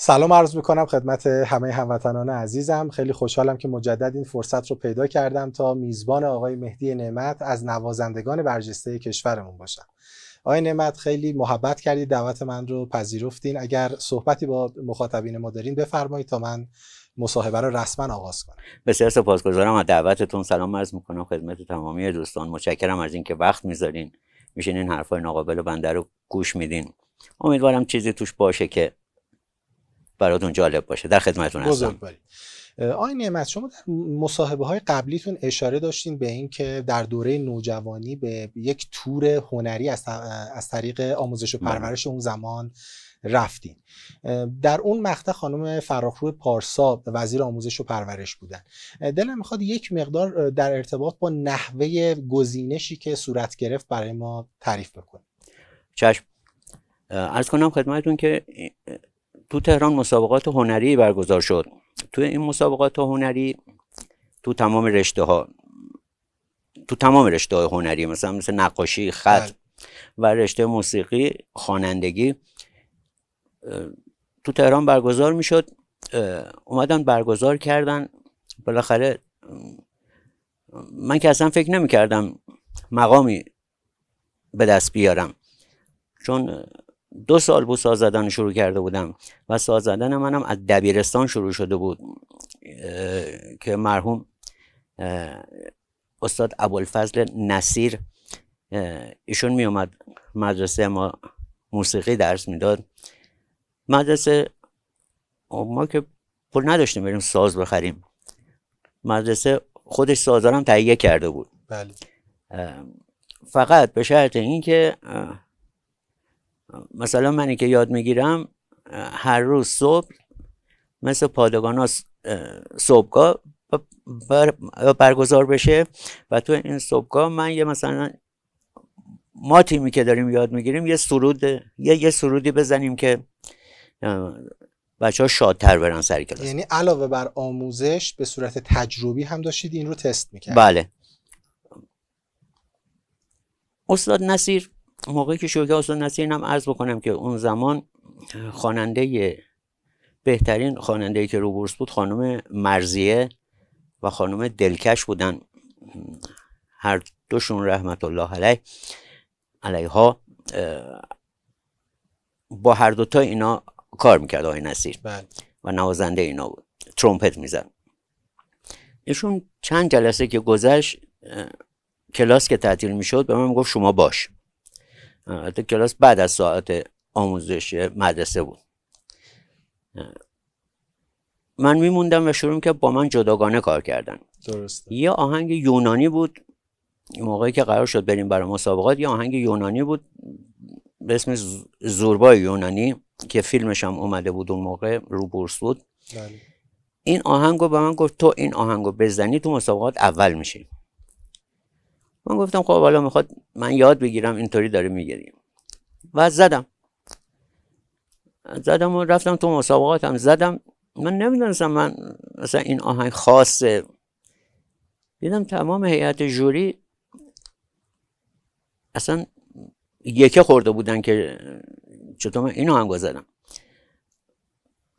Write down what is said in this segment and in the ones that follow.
سلام عرض میکنم خدمت همه هموطنان عزیزم خیلی خوشحالم که مجدد این فرصت رو پیدا کردم تا میزبان آقای مهدی نعمت از نوازندگان برجسته کشورمون باشم آقای نعمت خیلی محبت کردید دعوت من رو پذیرفتین اگر صحبتی با مخاطبین ما دارین بفرمایید تا من مصاحبه رو رسما آغاز کنم بسیار سپاسگزارم از دعوتتون سلام عرض میکنم خدمت تمامی دوستان متشکرم از اینکه وقت میذارین میشین این حرفای ناقابل بنده رو گوش میدین امیدوارم چیزی توش باشه که براتون جالب باشه در خدمتتون هستم آقای نعمت شما در مصاحبه های قبلیتون اشاره داشتین به اینکه در دوره نوجوانی به یک تور هنری از طریق آموزش و بله. پرورش اون زمان رفتین در اون مقطع خانم فراخرو پارسا وزیر آموزش و پرورش بودن دلم میخواد یک مقدار در ارتباط با نحوه گزینشی که صورت گرفت برای ما تعریف بکنیم چشم ارز کنم خدمتون که تو تهران مسابقات هنری برگزار شد تو این مسابقات هنری تو تمام رشته ها تو تمام رشته های هنری مثلا مثل نقاشی خط بله. و رشته موسیقی خوانندگی تو تهران برگزار میشد اومدن برگزار کردن بالاخره من که اصلا فکر نمی کردم مقامی به دست بیارم چون دو سال بود ساز زدن شروع کرده بودم و ساز زدن منم از دبیرستان شروع شده بود که مرحوم استاد ابوالفضل نصیر ایشون می اومد مدرسه ما موسیقی درس میداد مدرسه ما که پول نداشتیم بریم ساز بخریم مدرسه خودش سازارم تهیه کرده بود بله. فقط به شرط اینکه مثلا منی که یاد میگیرم هر روز صبح مثل پادگان ها صبحگاه بر برگزار بشه و تو این صبحگاه من یه مثلا ما تیمی که داریم یاد میگیریم یه سرود یه یه سرودی بزنیم که بچه ها شادتر برن سر کلاس یعنی علاوه بر آموزش به صورت تجربی هم داشتید این رو تست میکرد بله استاد نصیر موقعی که شوکه استاد نصیر هم عرض بکنم که اون زمان خواننده بهترین خواننده که رو بود خانم مرزیه و خانم دلکش بودن هر دوشون رحمت الله علیه علیها با هر دوتا اینا کار میکرد آقای نصیر بله. و نوازنده اینا بود ترومپت میزن ایشون چند جلسه که گذشت کلاس که تعطیل میشد به من گفت شما باش البته کلاس بعد از ساعت آموزش مدرسه بود من میموندم و شروع که با من جداگانه کار کردن درسته. یه آهنگ یونانی بود موقعی که قرار شد بریم برای مسابقات یه آهنگ یونانی بود به اسم زوربای یونانی که فیلمش هم اومده بود اون موقع رو بورس بود بله. این آهنگو به من گفت تو این آهنگو بزنی تو مسابقات اول میشی من گفتم خب حالا میخواد من یاد بگیرم اینطوری داره میگیریم و زدم زدم و رفتم تو مسابقاتم زدم من نمیدونستم من مثلا این آهنگ خاصه دیدم تمام هیئت جوری اصلا یکه خورده بودن که چطور من این آهنگ زدم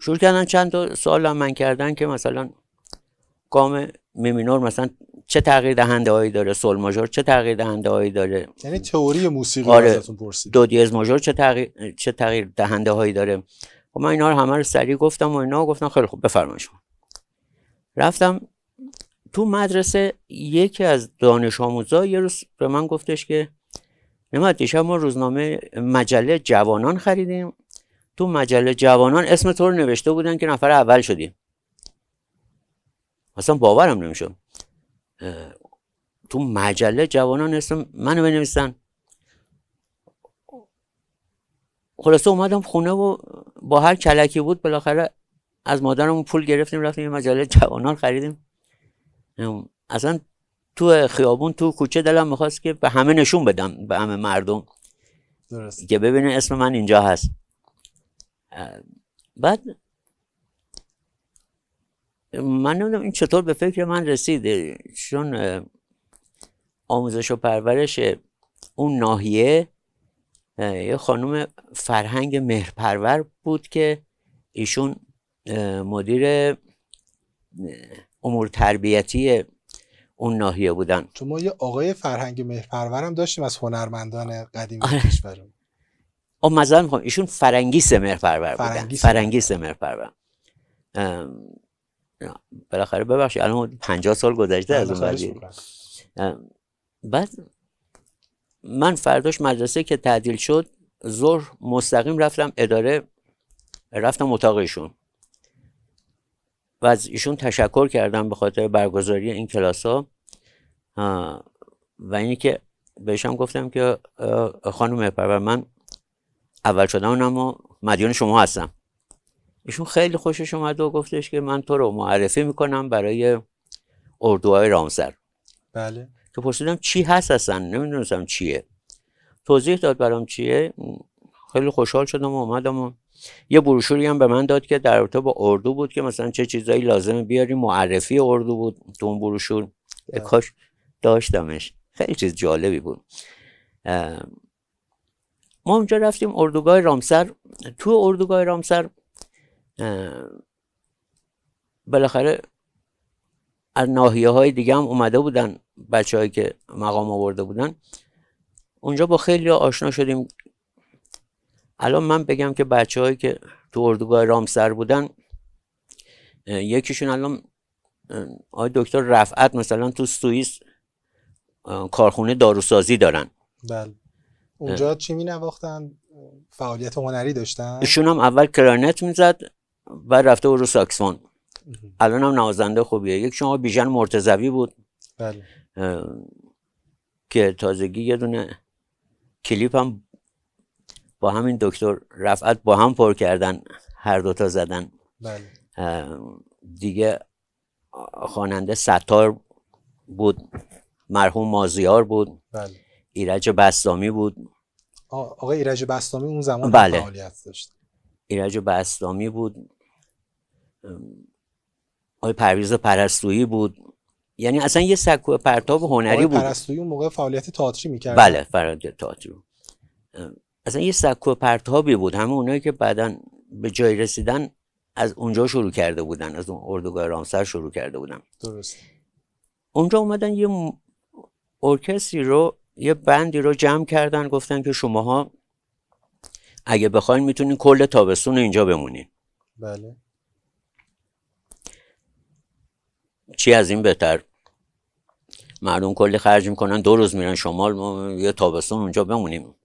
شروع کردن چند تا سوال من کردن که مثلا گام میمینور مثلا چه تغییر دهنده هایی داره سول ماژور چه تغییر دهنده هایی داره یعنی تئوری موسیقی آره ازتون پرسید دو دیز ماژور چه تغییر چه تغییر دهنده هایی داره خب من اینا رو همه رو سریع گفتم و اینا گفتن خیلی خوب بفرمایید شما رفتم تو مدرسه یکی از دانش آموزا یه روز به من گفتش که نمید دیشب ما روزنامه مجله جوانان خریدیم تو مجله جوانان اسم تو رو نوشته بودن که نفر اول شدی اصلا باورم نمیشه تو مجله جوانان اسم منو بنویسن خلاصه اومدم خونه و با هر کلکی بود بالاخره از مادرمون پول گرفتیم رفتیم یه مجله جوانان خریدیم اصلا تو خیابون تو کوچه دلم میخواست که به همه نشون بدم به همه مردم درست. که ببینه اسم من اینجا هست بعد من نمیدونم این چطور به فکر من رسید چون آموزش و پرورش اون ناحیه یه خانم فرهنگ مهرپرور بود که ایشون مدیر امور تربیتی اون ناحیه بودن چون ما یه آقای فرهنگ مهرپرور هم داشتیم از هنرمندان قدیمی آره. کشورم او مثلا میخوام ایشون فرنگیس مهرپرور بودن فرنگیس مهرپرور بالاخره ببخشید الان 50 سال گذشته از اون قضیه بعد من فرداش مدرسه که تعدیل شد ظهر مستقیم رفتم اداره رفتم اتاقشون و از ایشون تشکر کردم به خاطر برگزاری این کلاس ها و اینی که بهشم گفتم که خانم پرور من اول شدم و مدیون شما هستم ایشون خیلی خوشش اومد و گفتش که من تو رو معرفی میکنم برای اردوهای رامسر بله که پرسیدم چی هست اصلا نمیدونستم چیه توضیح داد برام چیه خیلی خوشحال شدم و اومدم و یه بروشوری هم به من داد که در ارتباط با اردو بود که مثلا چه چیزایی لازم بیاری معرفی اردو بود تو اون بروشور بله. کاش داشتمش خیلی چیز جالبی بود ما اونجا رفتیم اردوگاه رامسر تو اردوگاه رامسر بالاخره از ناحیه های دیگه هم اومده بودن بچه که مقام آورده بودن اونجا با خیلی آشنا شدیم الان من بگم که بچه که تو اردوگاه رامسر بودن یکیشون الان آقای دکتر رفعت مثلا تو سوئیس کارخونه داروسازی دارن بله اونجا چی می نواختن؟ فعالیت هنری داشتن؟ ایشون هم اول کرانت میزد بعد رفته او رو ساکسفون الان هم نوازنده خوبیه یک شما بیژن مرتزوی بود بله. که تازگی یه دونه کلیپ هم با همین دکتر رفعت با هم پر کردن هر دوتا زدن بله. دیگه خواننده ستار بود مرحوم مازیار بود بله. ایرج بستامی بود آقا ایرج بستامی اون زمان بله. داشت ایرج بستامی بود آقای پرویز پرستویی بود یعنی اصلا یه سکو پرتاب هنری بود پرستویی اون موقع فعالیت تئاتری میکرد بله فعالیت تئاتر اصلا یه سکو پرتابی بود همه اونایی که بعدا به جای رسیدن از اونجا شروع کرده بودن از اون اردوگاه رامسر شروع کرده بودن درست اونجا اومدن یه ارکستری رو یه بندی رو جمع کردن گفتن که شماها اگه بخواین میتونین کل تابستون اینجا بمونین بله چی از این بهتر مردم کلی خرج میکنن دو روز میرن شمال ما یه تابستون اونجا بمونیم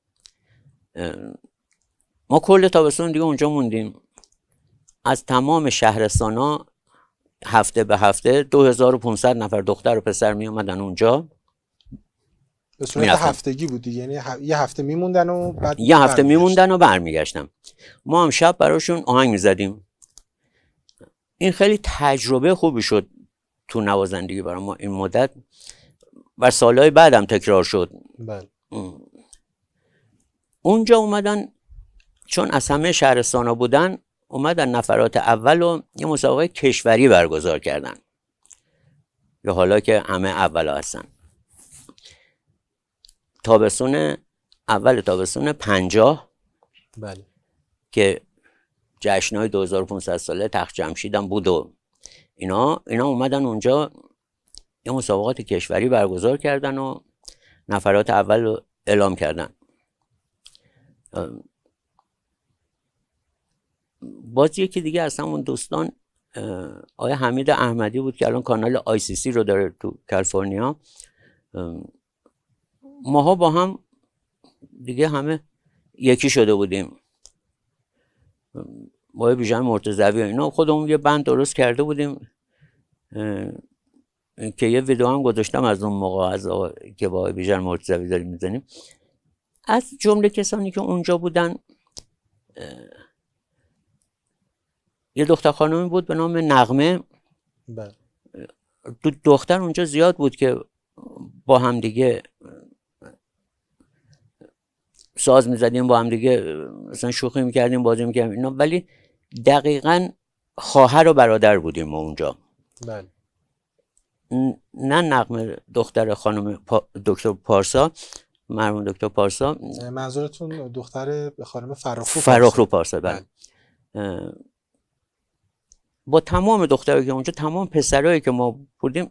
ما کل تابستون دیگه اونجا موندیم از تمام شهرستان ها هفته به هفته 2500 نفر دختر و پسر می اومدن اونجا به صورت هفتگی بود دیگه یعنی یه هفته میموندن و بعد یه هفته میموندن و برمیگشتن ما هم شب براشون آهنگ میزدیم این خیلی تجربه خوبی شد تو نوازندگی برای ما این مدت و سالهای بعدم تکرار شد بله اونجا اومدن چون از همه ها بودن اومدن نفرات اول و یه مسابقه کشوری برگزار کردن یا حالا که همه اول هستن تابستون اول تابستون پنجاه بله. که جشنهای 2500 ساله تخت جمشید بود و اینا اینا اومدن اونجا یه مسابقات کشوری برگزار کردن و نفرات اول رو اعلام کردن باز یکی دیگه از اون دوستان آیا حمید احمدی بود که الان کانال آی سی سی رو داره تو کالیفرنیا ماها با هم دیگه همه یکی شده بودیم با بیژن مرتضوی و اینا خودمون یه بند درست کرده بودیم که یه ویدیو هم گذاشتم از اون موقع از که با بیژن مرتضوی داریم میزنیم از جمله کسانی که اونجا بودن یه دختر خانمی بود به نام نغمه بله. دو دختر اونجا زیاد بود که با همدیگه ساز میزدیم با همدیگه مثلا شوخی میکردیم بازی میکردیم اینا ولی دقیقا خواهر و برادر بودیم ما اونجا بله. نه نقم دختر خانم دکتر پارسا مرحوم دکتر پارسا منظورتون دختر خانم فراخرو فراخرو پارسا بله, بله. با تمام دخترایی که اونجا تمام پسرایی که ما بودیم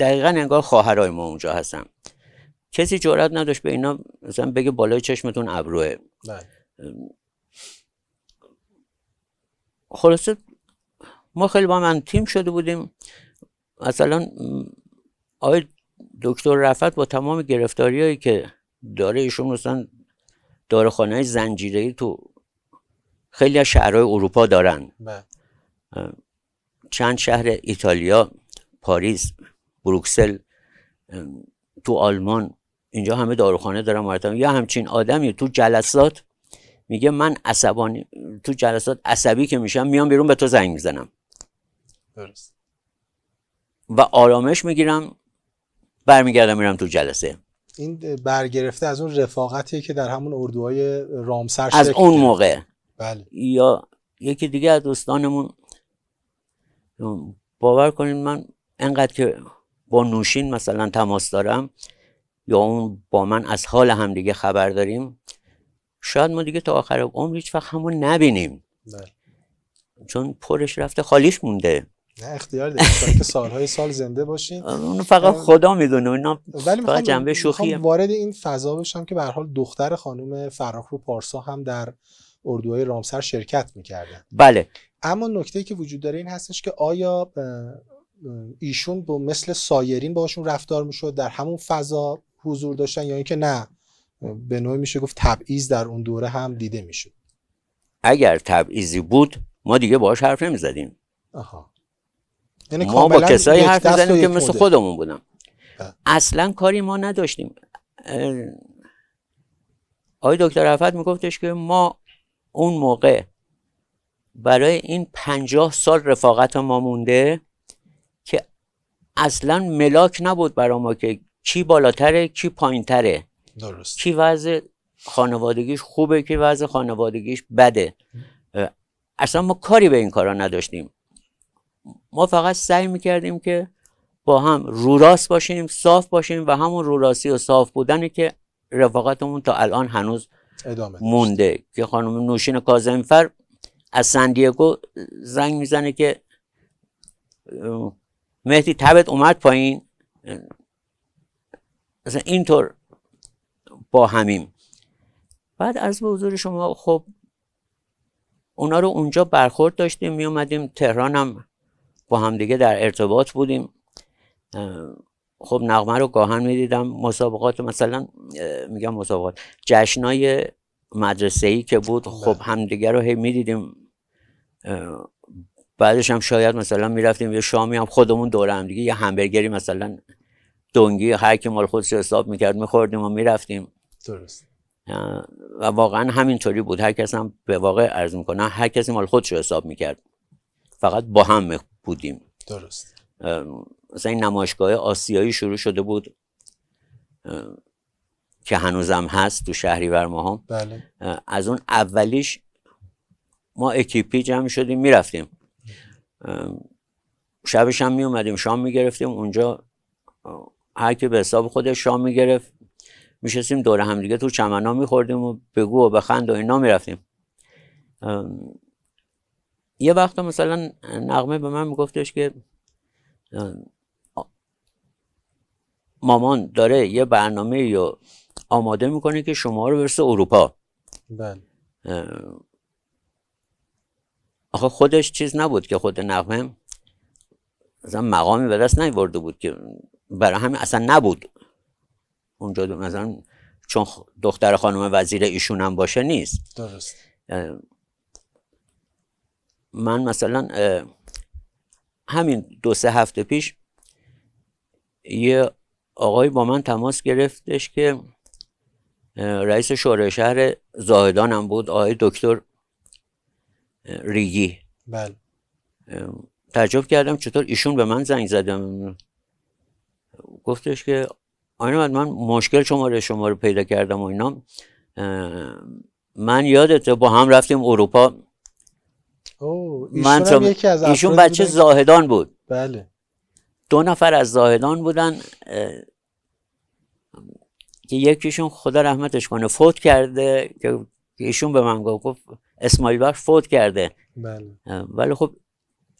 دقیقا انگار خواهرای ما اونجا هستن کسی جرات نداشت به اینا مثلا بگه بالای چشمتون ابروه بله. خلاصه ما خیلی با من تیم شده بودیم مثلا آقای دکتر رفت با تمام گرفتاری هایی که داره ایشون مثلا داره خانه زنجیره تو خیلی از شهرهای اروپا دارن بله. چند شهر ایتالیا پاریس بروکسل تو آلمان اینجا همه داروخانه دارن مرتبه یا همچین آدمی تو جلسات میگه من عصبانی تو جلسات عصبی که میشم میام بیرون به تو زنگ میزنم درست و آرامش میگیرم برمیگردم میرم تو جلسه این برگرفته از اون رفاقتیه که در همون اردوهای رامسر از اون موقع بله. یا یکی دیگه از دوستانمون باور کنین من انقدر که با نوشین مثلا تماس دارم یا اون با من از حال همدیگه خبر داریم شاید ما دیگه تا آخر عمر هیچ وقت همون نبینیم نه. بله. چون پرش رفته خالیش مونده نه اختیار دارید که سالهای سال زنده باشین اون فقط خدا میدونه اینا ولی فقط جنبه شوخی وارد این فضا بشم که به حال دختر خانم فراخرو پارسا هم در اردوهای رامسر شرکت میکردن بله اما نکته که وجود داره این هستش که آیا ایشون با مثل سایرین باشون رفتار میشد در همون فضا حضور داشتن یا اینکه نه به نوعی میشه گفت تبعیض در اون دوره هم دیده میشد اگر تبعیضی بود ما دیگه باهاش حرف نمیزدیم ما یعنی با کسایی حرف میزدیم که مثل خودمون بودم. بله. اصلا کاری ما نداشتیم آقای دکتر رفعت میگفتش که ما اون موقع برای این پنجاه سال رفاقت ما مونده که اصلا ملاک نبود برای ما که کی بالاتره کی پایینتره درست کی وضع خانوادگیش خوبه کی وضع خانوادگیش بده اصلا ما کاری به این کارا نداشتیم ما فقط سعی میکردیم که با هم راست باشیم صاف باشیم و همون روراستی و صاف بودنی که رفاقتمون تا الان هنوز ادامه مونده که خانم نوشین کازمفر از سندیگو زنگ میزنه که مهدی تبت اومد پایین اصلا اینطور با همیم بعد از به حضور شما خب اونا رو اونجا برخورد داشتیم می اومدیم تهران هم با همدیگه در ارتباط بودیم خب نغمه رو گاهن میدیدم مسابقات مثلا میگم مسابقات جشنای مدرسه ای که بود خب بله. همدیگه رو هی میدیدیم بعدش هم شاید مثلا میرفتیم یه شامی هم خودمون دور هم دیگه یه همبرگری مثلا دنگی هر کی مال خودش حساب میکرد میخوردیم و میرفتیم درست و واقعا همینطوری بود هر کس هم به واقع عرض میکنه هر کسی مال خودش رو حساب میکرد فقط با هم بودیم درست مثلا این نمایشگاه آسیایی شروع شده بود که هنوزم هست تو شهری بر بله. از اون اولیش ما اکیپی جمع شدیم میرفتیم شبش هم میومدیم شام میگرفتیم اونجا هر کی به حساب خودش شام میگرفت میشستیم دور دیگه تو چمنا میخوردیم و بگو و بخند و اینا میرفتیم یه وقتا مثلا نقمه به من میگفتش که مامان داره یه برنامه رو آماده میکنه که شما رو برسه اروپا بله آخه خودش چیز نبود که خود نقمه مثلا مقامی به دست نیورده بود که برای همین اصلا نبود اونجا مثلا چون دختر خانم وزیر ایشون هم باشه نیست درست من مثلا همین دو سه هفته پیش یه آقایی با من تماس گرفتش که رئیس شورای شهر زاهدان هم بود آقای دکتر ریگی بله تعجب کردم چطور ایشون به من زنگ زدم گفتش که آینه من مشکل شماره شما رو پیدا کردم و اینا من یادته با هم رفتیم اروپا او من یکی از ایشون بچه بودن... زاهدان بود بله دو نفر از زاهدان بودن که یکیشون خدا رحمتش کنه فوت کرده که ایشون به من گفت اسماعیل بخش فوت کرده بله ولی خب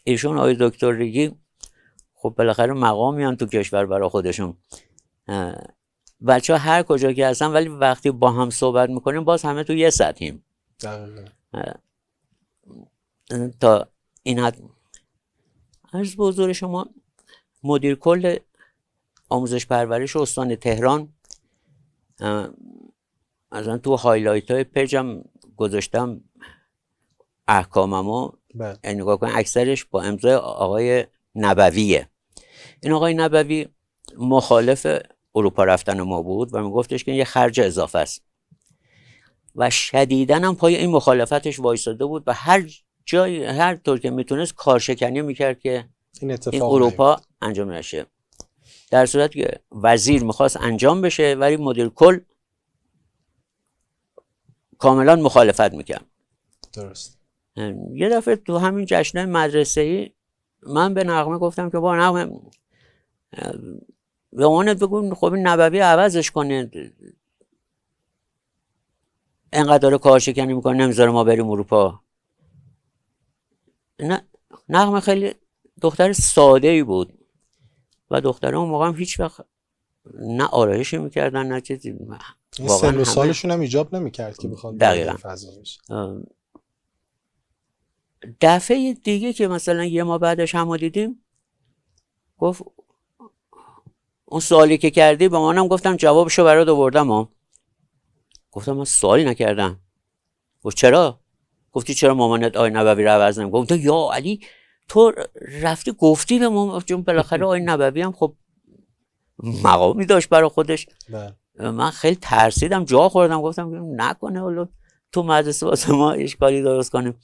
ایشون آقای دکتر ریگی خب بالاخره مقامی هم تو کشور برای خودشون بچه ها هر کجا که هستن ولی وقتی با هم صحبت میکنیم باز همه تو یه سطحیم تا این حد عرض به حضور شما مدیر کل آموزش پرورش استان تهران از تو هایلایت های پیجم گذاشتم احکاممو بله. یعنی نگاه کن اکثرش با امضای آقای نبویه این آقای نبوی مخالف اروپا رفتن ما بود و میگفتش که یه خرج اضافه است و شدیدن هم پای این مخالفتش وایستاده بود و هر جای هر طور که میتونست کارشکنی میکرد که این, اتفاق این اروپا انجام نشه در صورت که وزیر میخواست انجام بشه ولی مدیر کل کاملا مخالفت میکرد درست یه دفعه تو همین جشنه مدرسه ای من به نقمه گفتم که با نقمه به اونت بگو خب این نبوی عوضش کنه انقدر داره کار شکنی میکنه نمیذاره ما بریم اروپا نه خیلی دختر ساده ای بود و دختره اون موقع هم هیچ وقت نه آرایشی میکردن نه چیزی این سن و سالشون هم ایجاب نمیکرد که بخواد دقیقا دفعه دیگه که مثلا یه ما بعدش همو دیدیم گفت اون سوالی که کردی به منم گفتم جوابشو برات آوردم ها گفتم من سوالی نکردم گفت چرا گفتی چرا مامانت آی نبوی رو عوض نمی گفتم یا علی تو رفتی گفتی به مامان جون بالاخره آی نبوی هم خب مقامی داشت برای خودش بله. من خیلی ترسیدم جا خوردم گفتم نکنه حالا تو مدرسه واسه ما اشکالی درست کنیم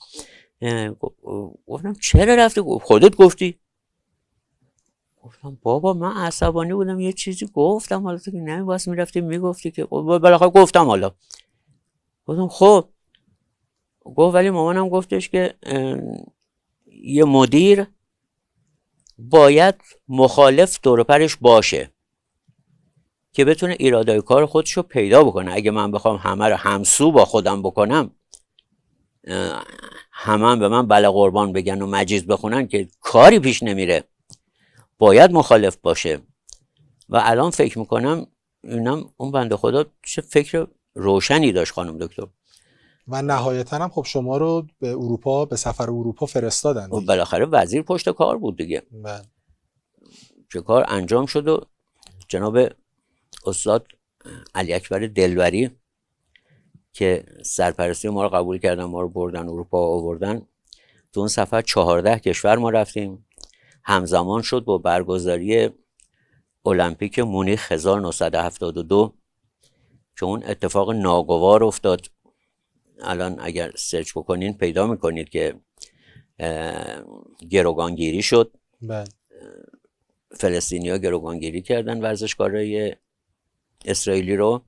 گفتم چرا رفتی خودت گفتی گفتم بابا من عصبانی بودم یه چیزی گفتم حالا تو که نمیباس میرفتی میگفتی که خب، بالاخره گفتم حالا گفتم خب گفت ولی مامانم گفتش که یه مدیر باید مخالف دورپرش باشه که بتونه ایرادای کار خودش رو پیدا بکنه اگه من بخوام همه رو همسو با خودم بکنم همه به من بله قربان بگن و مجیز بخونن که کاری پیش نمیره باید مخالف باشه و الان فکر میکنم اینم اون بنده خدا چه فکر روشنی داشت خانم دکتر و نهایتا هم خب شما رو به اروپا به سفر اروپا فرستادن و خب بالاخره وزیر پشت کار بود دیگه بله کار انجام شد و جناب استاد علی اکبر دلوری که سرپرستی ما رو قبول کردن ما رو بردن اروپا آوردن تو اون سفر چهارده کشور ما رفتیم همزمان شد با برگزاری المپیک مونیخ 1972 که اون اتفاق ناگوار افتاد الان اگر سرچ بکنین پیدا میکنید که گروگانگیری شد بله. فلسطینی ها گروگانگیری کردن ورزشکارای اسرائیلی رو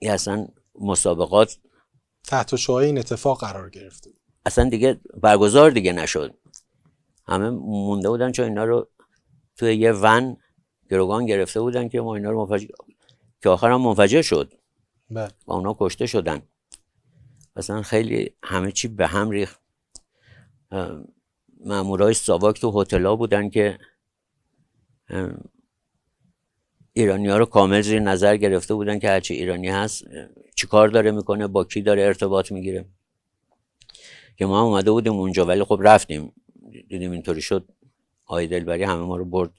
یه اصلا مسابقات تحت شوهای این اتفاق قرار گرفته اصلا دیگه برگزار دیگه نشد همه مونده بودن چون اینا رو توی یه ون گروگان گرفته بودن که ما اینا رو که آخر هم منفجر شد بله. و اونا کشته شدن اصلا خیلی همه چی به هم ریخت مامورای ساواک تو هتل‌ها بودن که ایرانی ها رو کامل زیر نظر گرفته بودن که هرچی ایرانی هست چی کار داره میکنه با کی داره ارتباط میگیره که ما هم اومده بودیم اونجا ولی خب رفتیم دیدیم اینطوری شد آقای دلبری همه ما رو برد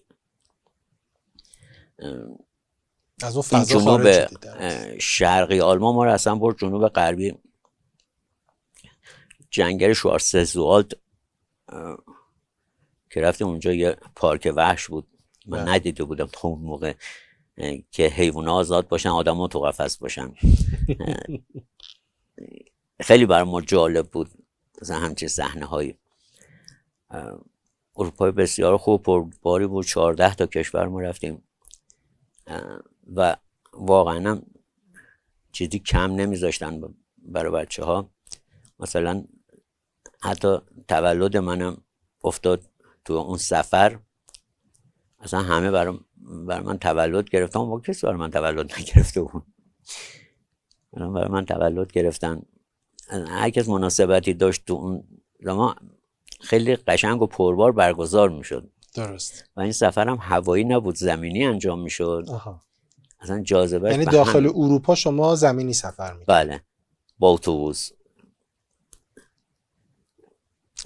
از اون فضا جنوب شرقی آلمان ما رو اصلا برد جنوب غربی جنگل شوارسزوالد که رفتیم اونجا یه پارک وحش بود من بله. ندیده بودم تا اون موقع که حیوان آزاد باشن آدم تو قفس باشن خیلی بر ما جالب بود مثلا همچه صحنه های اروپای بسیار خوب باری بود چهارده تا کشور ما رفتیم و واقعا چیزی کم نمیذاشتن برای بچه ها مثلا حتی تولد منم افتاد تو اون سفر اصلا همه برای بر من تولد گرفتن با کسی برای من تولد نگرفته بود برای من تولد گرفتن هر کس مناسبتی داشت تو اون زمان خیلی قشنگ و پربار برگزار میشد درست و این هم هوایی نبود زمینی انجام میشد اصلا جاذبه یعنی داخل اروپا شما زمینی سفر میکنید. بله با اتوبوس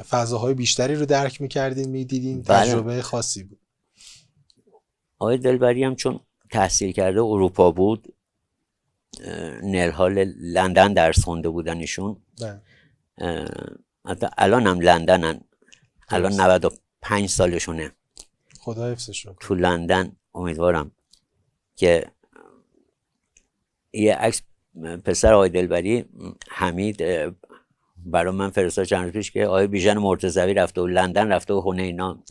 فضاهای بیشتری رو درک میکردین میدیدین بله. تجربه خاصی بود آقای دلبری هم چون تحصیل کرده اروپا بود نرهال لندن درس خونده بودن ایشون بله. حتی الان هم لندنن الان 95 سالشونه خدا حفظشون تو لندن امیدوارم که یه عکس پسر آقای دلبری حمید برای من فرستاد چند پیش که آقای بیژن مرتضوی رفته و لندن رفته و خونه اینا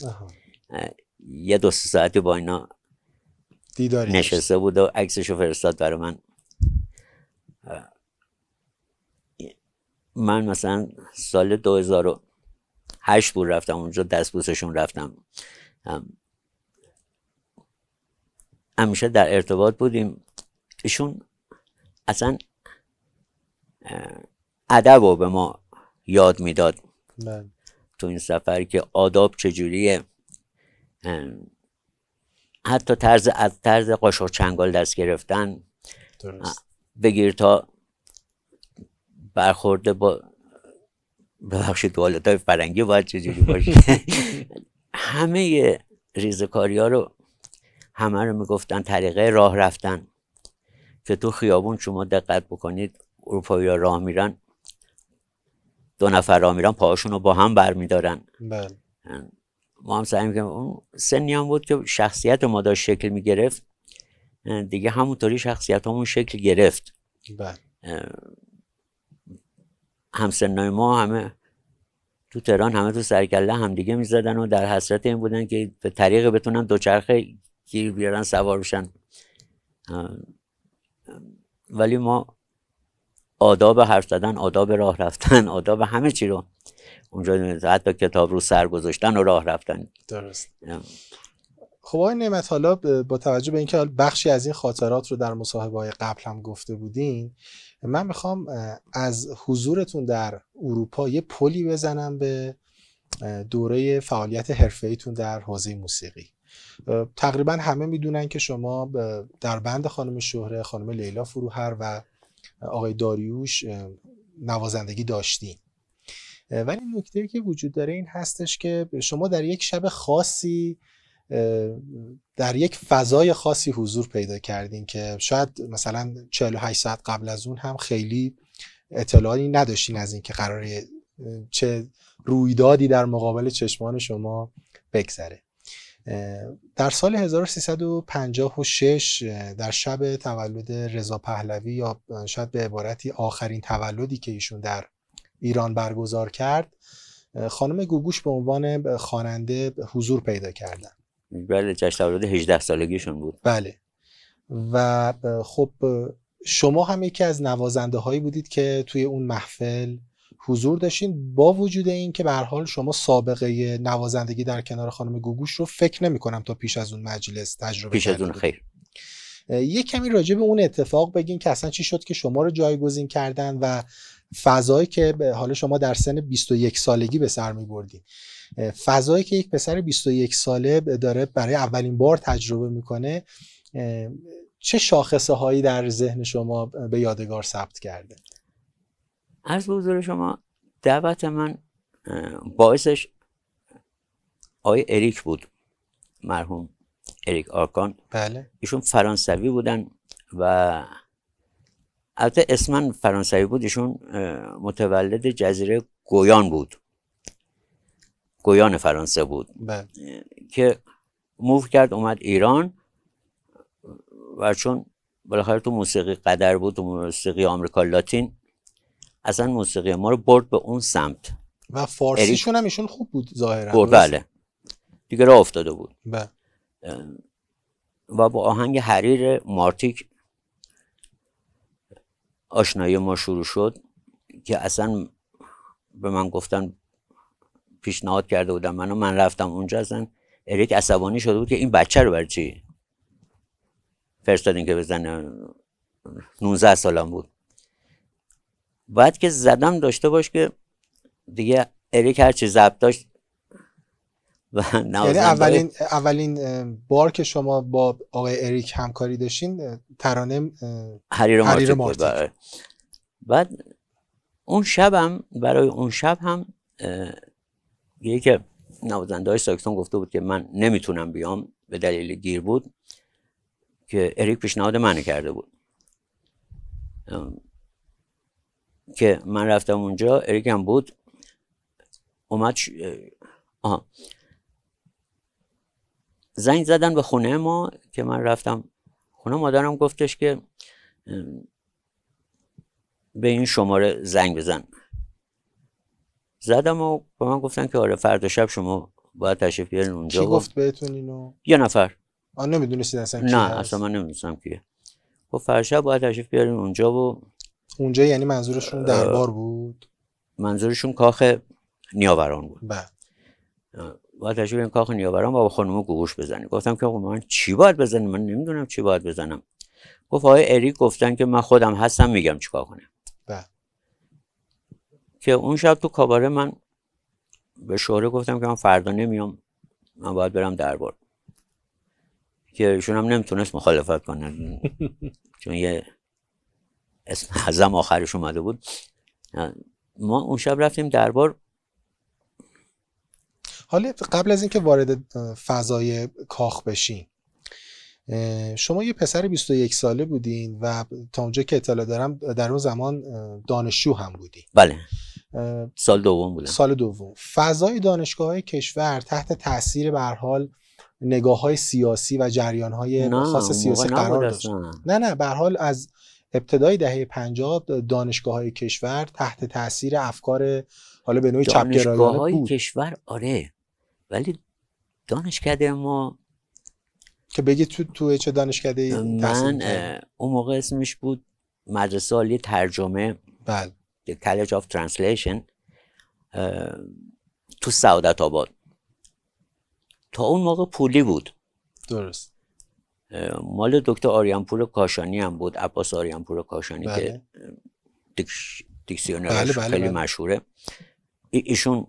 یه دو ساعتی با اینا نشسته بود و عکسشو فرستاد برای من من مثلا سال 2008 بود رفتم اونجا دستبوسشون رفتم همیشه در ارتباط بودیم ایشون اصلا ادب رو به ما یاد میداد بله. تو این سفر که آداب چجوریه حتی طرز از طرز قاشق چنگال دست گرفتن بگیر تا برخورده با ببخشید دوالت های فرنگی باید چجوری باشه همه ریزکاری ها رو همه رو میگفتن طریقه راه رفتن که تو خیابون شما دقت بکنید اروپایی ها راه میرن دو نفر راه میرن پاهاشون رو با هم میدارن بله. ما هم سعی میکنیم اون سنی بود که شخصیت ما داشت شکل میگرفت دیگه همونطوری شخصیت همون شکل گرفت بله همسنای ما همه تو تهران همه تو سرکله همدیگه میزدن و در حسرت این بودن که به طریق بتونن دوچرخه گیر بیارن سوار بشن ولی ما آداب حرف زدن آداب راه رفتن آداب همه چی رو اونجا حتی کتاب رو سر گذاشتن و راه رفتن درست خب آقای نعمت حالا با توجه به اینکه بخشی از این خاطرات رو در مصاحبه های قبل هم گفته بودین من میخوام از حضورتون در اروپا یه پلی بزنم به دوره فعالیت حرفه‌ایتون در حوزه موسیقی تقریبا همه میدونن که شما در بند خانم شهره خانم لیلا فروهر و آقای داریوش نوازندگی داشتین ولی نکته که وجود داره این هستش که شما در یک شب خاصی در یک فضای خاصی حضور پیدا کردیم که شاید مثلا 48 ساعت قبل از اون هم خیلی اطلاعی نداشتین از اینکه قراره چه رویدادی در مقابل چشمان شما بگذره در سال 1356 در شب تولد رضا پهلوی یا شاید به عبارتی آخرین تولدی که ایشون در ایران برگزار کرد خانم گوگوش به عنوان خواننده حضور پیدا کردن بله جشن تولد 18 سالگیشون بود بله و خب شما هم یکی از نوازنده هایی بودید که توی اون محفل حضور داشتین با وجود این که به حال شما سابقه نوازندگی در کنار خانم گوگوش رو فکر نمی کنم تا پیش از اون مجلس تجربه پیش از اون خیر یه کمی راجع به اون اتفاق بگین که اصلا چی شد که شما رو جایگزین کردن و فضایی که حالا شما در سن 21 سالگی به سر می بردین فضایی که یک پسر 21 ساله داره برای اولین بار تجربه میکنه چه شاخصه هایی در ذهن شما به یادگار ثبت کرده از حضور شما دعوت من باعثش آقای اریک بود مرحوم اریک آرکان بله ایشون فرانسوی بودن و البته اسمن فرانسوی بود ایشون متولد جزیره گویان بود گویان فرانسه بود بله. که موو کرد اومد ایران و چون بالاخره تو موسیقی قدر بود تو موسیقی آمریکا لاتین اصلا موسیقی ما رو برد به اون سمت و فارسیشون هم ایشون خوب بود ظاهرا بله دیگه راه افتاده بود بله. و با آهنگ حریر مارتیک آشنایی ما شروع شد که اصلا به من گفتن پیشنهاد کرده بودن منو من رفتم اونجا اصلا اریک عصبانی شده بود که این بچه رو برای چی فرستادین که بزنه 19 سالم بود بعد که زدم داشته باش که دیگه اریک هر چی ضبط داشت و یعنی اولین اولین بار که شما با آقای اریک همکاری داشتین ترانه حریر, مارتیک. بعد اون شبم برای اون شب هم یکی که نوازنده های ساکسون گفته بود که من نمیتونم بیام به دلیل گیر بود که اریک پیشنهاد منو کرده بود که من رفتم اونجا اریک هم بود اومد زنگ زدن به خونه ما که من رفتم خونه مادرم گفتش که به این شماره زنگ بزن زدم و به من گفتن که آره فردا شب شما باید تشریف بیارین اونجا چی گفت بهتون اینو یه نفر آن نمیدونستید اصلا نه اصلا من نمیدونستم کیه گفت خب، فردا شب باید تشریف بیارین اونجا و اونجا یعنی منظورشون دربار بود منظورشون کاخ نیاوران بود بله با تشریف این کاخ نیاوران با خانمو گوش بزنیم گفتم که آقا من چی باید بزنم من نمیدونم چی باید بزنم گفت آقای اریک گفتن که من خودم هستم میگم چیکار کنم که اون شب تو کاباره من به شوره گفتم که من فردا نمیام من باید برم دربار که ایشون هم نمیتونست مخالفت کنن چون یه اسم حزم آخرش اومده بود ما اون شب رفتیم دربار حالا قبل از اینکه وارد فضای کاخ بشین شما یه پسر 21 ساله بودین و تا اونجا که اطلاع دارم در اون زمان دانشجو هم بودین بله سال دوم بودم سال دوم فضای دانشگاه های کشور تحت تاثیر به حال نگاه های سیاسی و جریان های خاص سیاسی قرار داشت نه نه به حال از ابتدای دهه 50 دانشگاه های کشور تحت تاثیر افکار حالا به نوعی چپگرایانه های کشور آره ولی دانشکده ما که بگی تو تو چه دانشکده من اون موقع اسمش بود مدرسه عالی ترجمه بله the College of Translation تو سعادت آباد تا اون موقع پولی بود مال دکتر آریانپور کاشانی هم بود عباس آریانپور کاشانی که بله. دیکسیونرش بله بله خیلی بله. مشهوره ایشون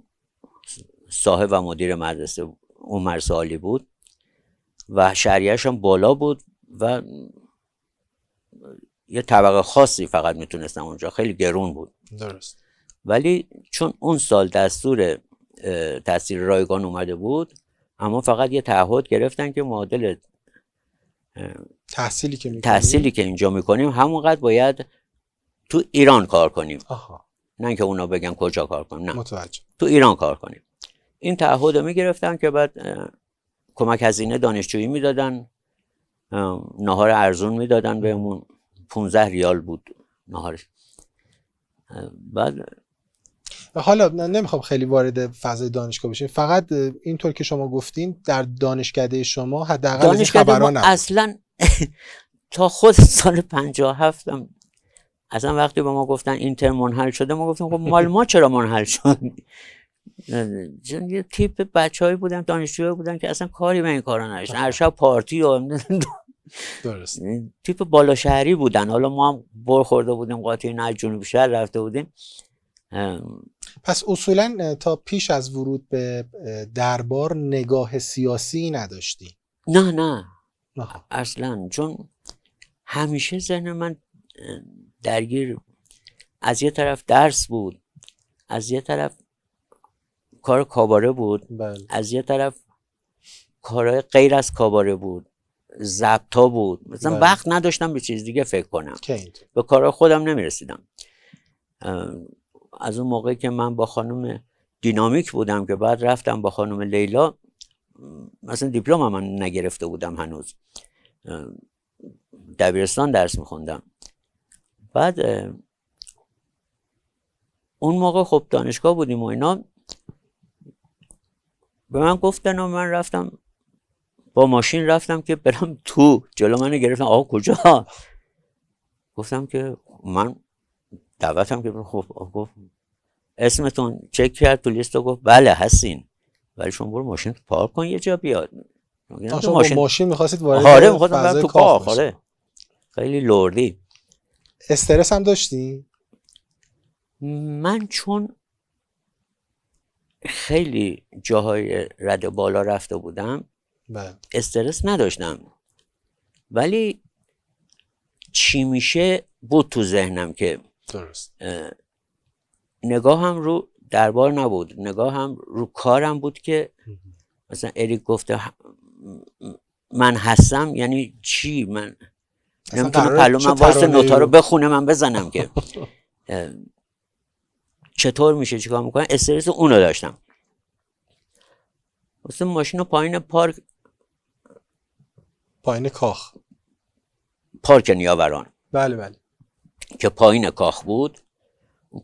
صاحب و مدیر مدرسه اون مرسه بود و شریعش هم بالا بود و یه طبقه خاصی فقط میتونستن اونجا خیلی گرون بود درست ولی چون اون سال دستور تاثیر رایگان اومده بود اما فقط یه تعهد گرفتن که معادل تحصیلی که میکنیم. تحصیلی که اینجا میکنیم همونقدر باید تو ایران کار کنیم آها. نه که اونا بگن کجا کار کنیم نه متوجه. تو ایران کار کنیم این تعهد رو میگرفتن که بعد کمک هزینه دانشجویی میدادن نهار ارزون میدادن بهمون 15 ریال بود نهارش بعد حالا نمیخوام خیلی وارد فضای دانشگاه بشیم فقط اینطور که شما گفتین در دانشکده شما حداقل این خبران اصلا تا خود سال 57 هم اصلا وقتی به ما گفتن اینتر منحل شده ما گفتیم خب مال ما چرا منحل شد چون یه تیپ بچه‌ای بودن دانشجوی بودن که اصلا کاری به این کارا نداشتن هر شب پارتی و درست یعنی تیپ بالا شهری بودن حالا ما هم بر خورده بودیم قاطی نه جنوب شهر رفته بودیم پس اصولا تا پیش از ورود به دربار نگاه سیاسی نداشتی نه نه خب. اصلا چون همیشه ذهن من درگیر از یه طرف درس بود از یه طرف کار کاباره بود بله. از یه طرف کارهای غیر از کاباره بود زبط ها بود مثلا بله. وقت نداشتم به چیز دیگه فکر کنم به کار خودم نمیرسیدم از اون موقع که من با خانم دینامیک بودم که بعد رفتم با خانم لیلا مثلا دیپلوم من نگرفته بودم هنوز دبیرستان درس میخوندم بعد اون موقع خب دانشگاه بودیم و اینا به من گفتن و من رفتم با ماشین رفتم که برم تو جلو منو گرفتم آقا کجا گفتم که من دعوتم که خب گفت اسمتون چک کرد تو لیست گفت بله هستین ولی شما برو ماشین پارک کن یه جا بیاد ماشین ماشین می‌خواستید وارد آره می‌خواستم تو پارک آره خیلی لردی استرس هم داشتی من چون خیلی جاهای رد بالا رفته بودم بله. استرس نداشتم ولی چی میشه بود تو ذهنم که درست هم رو دربار نبود هم رو کارم بود که مثلا اریک گفته من هستم یعنی چی من نمیتونه پلو من واسه نوتا رو بخونه من بزنم که چطور میشه چیکار میکنه استرس اونو داشتم واسه ماشین رو پایین پارک پایین کاخ پارک نیاوران بله بله که پایین کاخ بود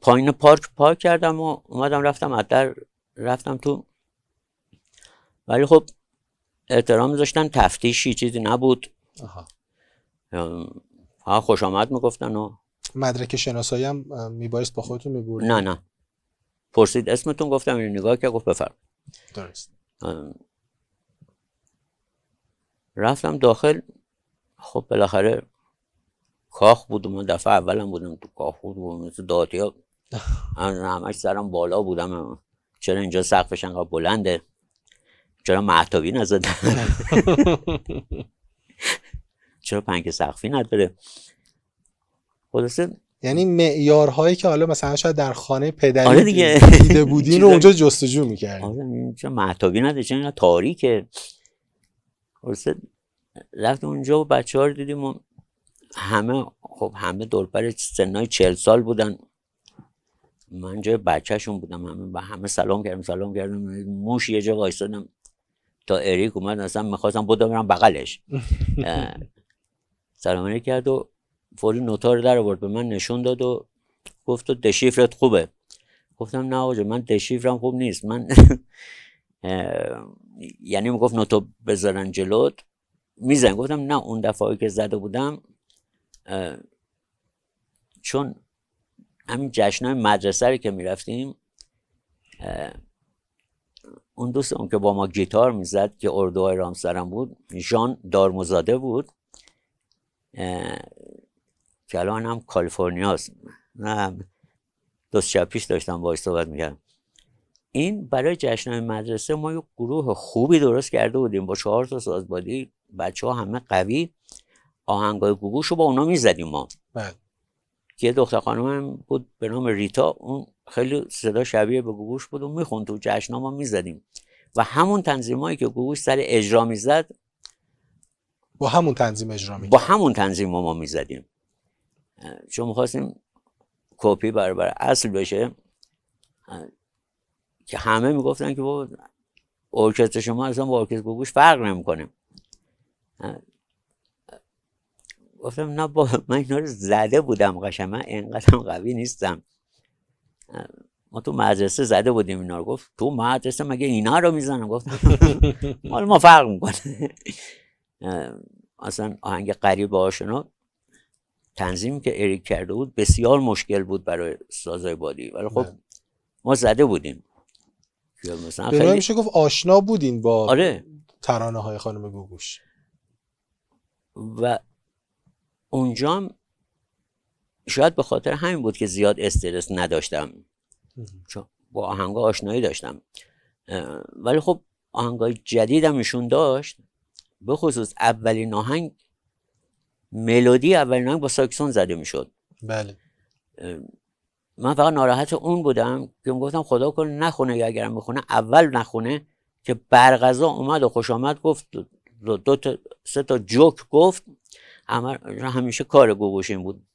پایین پارک پارک کردم و اومدم رفتم در رفتم تو ولی خب احترام میذاشتن تفتیشی چیزی نبود آها ها خوش آمد میگفتن و مدرک شناسایی هم میبایست با خودتون میبورد نه نه پرسید اسمتون گفتم این یعنی نگاه که گفت بفرم درست رفتم داخل خب بالاخره کاخ بود من دفعه اولم بودم تو کاخ بود و مثل داتی ها همش سرم بالا بودم چرا اینجا سقفش انقدر بلنده چرا معتابی نزد چرا پنک سقفی نداره خلاصه یعنی معیارهایی که حالا مثلا شاید در خانه پدری آره دیگه دیده بودین رو اونجا جستجو میکرد آره چرا معتابی نداره چرا تاریکه خلاصه رفت اونجا و بچه ها رو دیدیم و همه خب همه دوربر سنای چهل سال بودن من جای بچهشون بودم همه همه سلام کردم سلام کردم موش یه جا وایستادم تا اریک اومد اصلا میخواستم بودم برم بغلش سلام کرد و فوری نوتار رو در آورد به من نشون داد و گفت تو دشیفرت خوبه گفتم نه آجا من دشیفرم خوب نیست من یعنی میگفت نوتو بذارن جلوت میزن گفتم نه اون دفعه که زده بودم چون همین جشنهای مدرسه رو که میرفتیم اون دوست اون که با ما گیتار میزد که اردوهای رامسرم بود ژان دارموزاده بود که الان هم کالیفرنیاست نه دوست شب پیش داشتم باید صحبت میکردم این برای جشنهای مدرسه ما یه گروه خوبی درست کرده بودیم با چهار تا سازبادی بچه ها همه قوی آهنگای گوگوش رو با اونا میزدیم ما که بله. یه دختر خانم بود به نام ریتا اون خیلی صدا شبیه به گوگوش بود و میخوند تو جشن ما میزدیم و همون تنظیمایی که گوگوش سر اجرا زد با همون تنظیم اجرا با همون تنظیم ما, ما میزدیم چون میخواستیم کپی برابر اصل بشه که همه میگفتن که با ارکستر شما اصلا با ارکستر گوگوش فرق نمیکنه گفتم نه با من اینا رو زده بودم قشم، من انقدرم قوی نیستم ما تو مدرسه زده بودیم اینا رو گفت تو مدرسه مگه اینا رو میزنم گفتم مال ما فرق میکنه اصلا آهنگ قریب آشنا تنظیم که اریک کرده بود بسیار مشکل بود برای سازای بادی ولی خب ما زده بودیم بیاد میشه گفت آشنا بودین با آره. ترانه های خانم گوگوش و اونجا شاید به خاطر همین بود که زیاد استرس نداشتم چون با آهنگا آشنایی داشتم ولی خب آهنگای جدیدم ایشون داشت به خصوص اولین آهنگ ملودی اولین آهنگ با ساکسون زده میشد بله من فقط ناراحت اون بودم که گفتم خدا کن نخونه یا اگرم میخونه اول نخونه که برغزا اومد و خوش آمد گفت دو, تا سه تا جوک گفت همیشه کار گوگوشین بود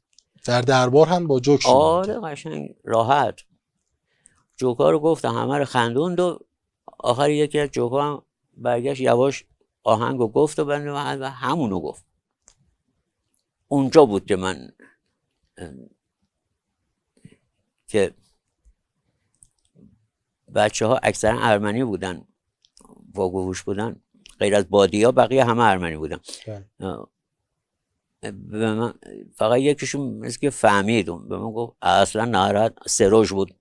در دربار هم با جوک شما آره قشنگ راحت جوکا رو گفت همه رو خندوند و آخر یکی از جوکا هم برگشت یواش آهنگ رو گفت و بنده و همونو گفت اونجا بود که من بچه ها اکثرا ارمنی بودن واگوهوش بودن غیر از بادیا بقیه همه ارمنی بودن بله. به من فقط یکیشون مثل که فهمیدون به من گفت اصلا ناراحت سروش بود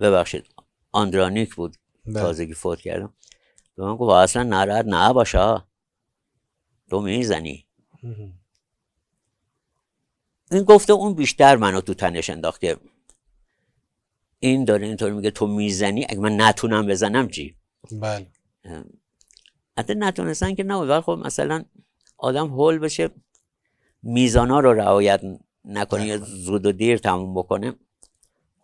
ببخشید آندرانیک بود بله. تازگی فوت کردم به من گفت اصلا ناراحت نه باشه تو میزنی این گفته اون بیشتر منو تو تنش انداخته این داره اینطور میگه تو میزنی اگه من نتونم بزنم چی بله حتی نتونستن که نه ولی خب مثلا آدم هول بشه میزانا رو رعایت نکنه یا زود و دیر تموم بکنه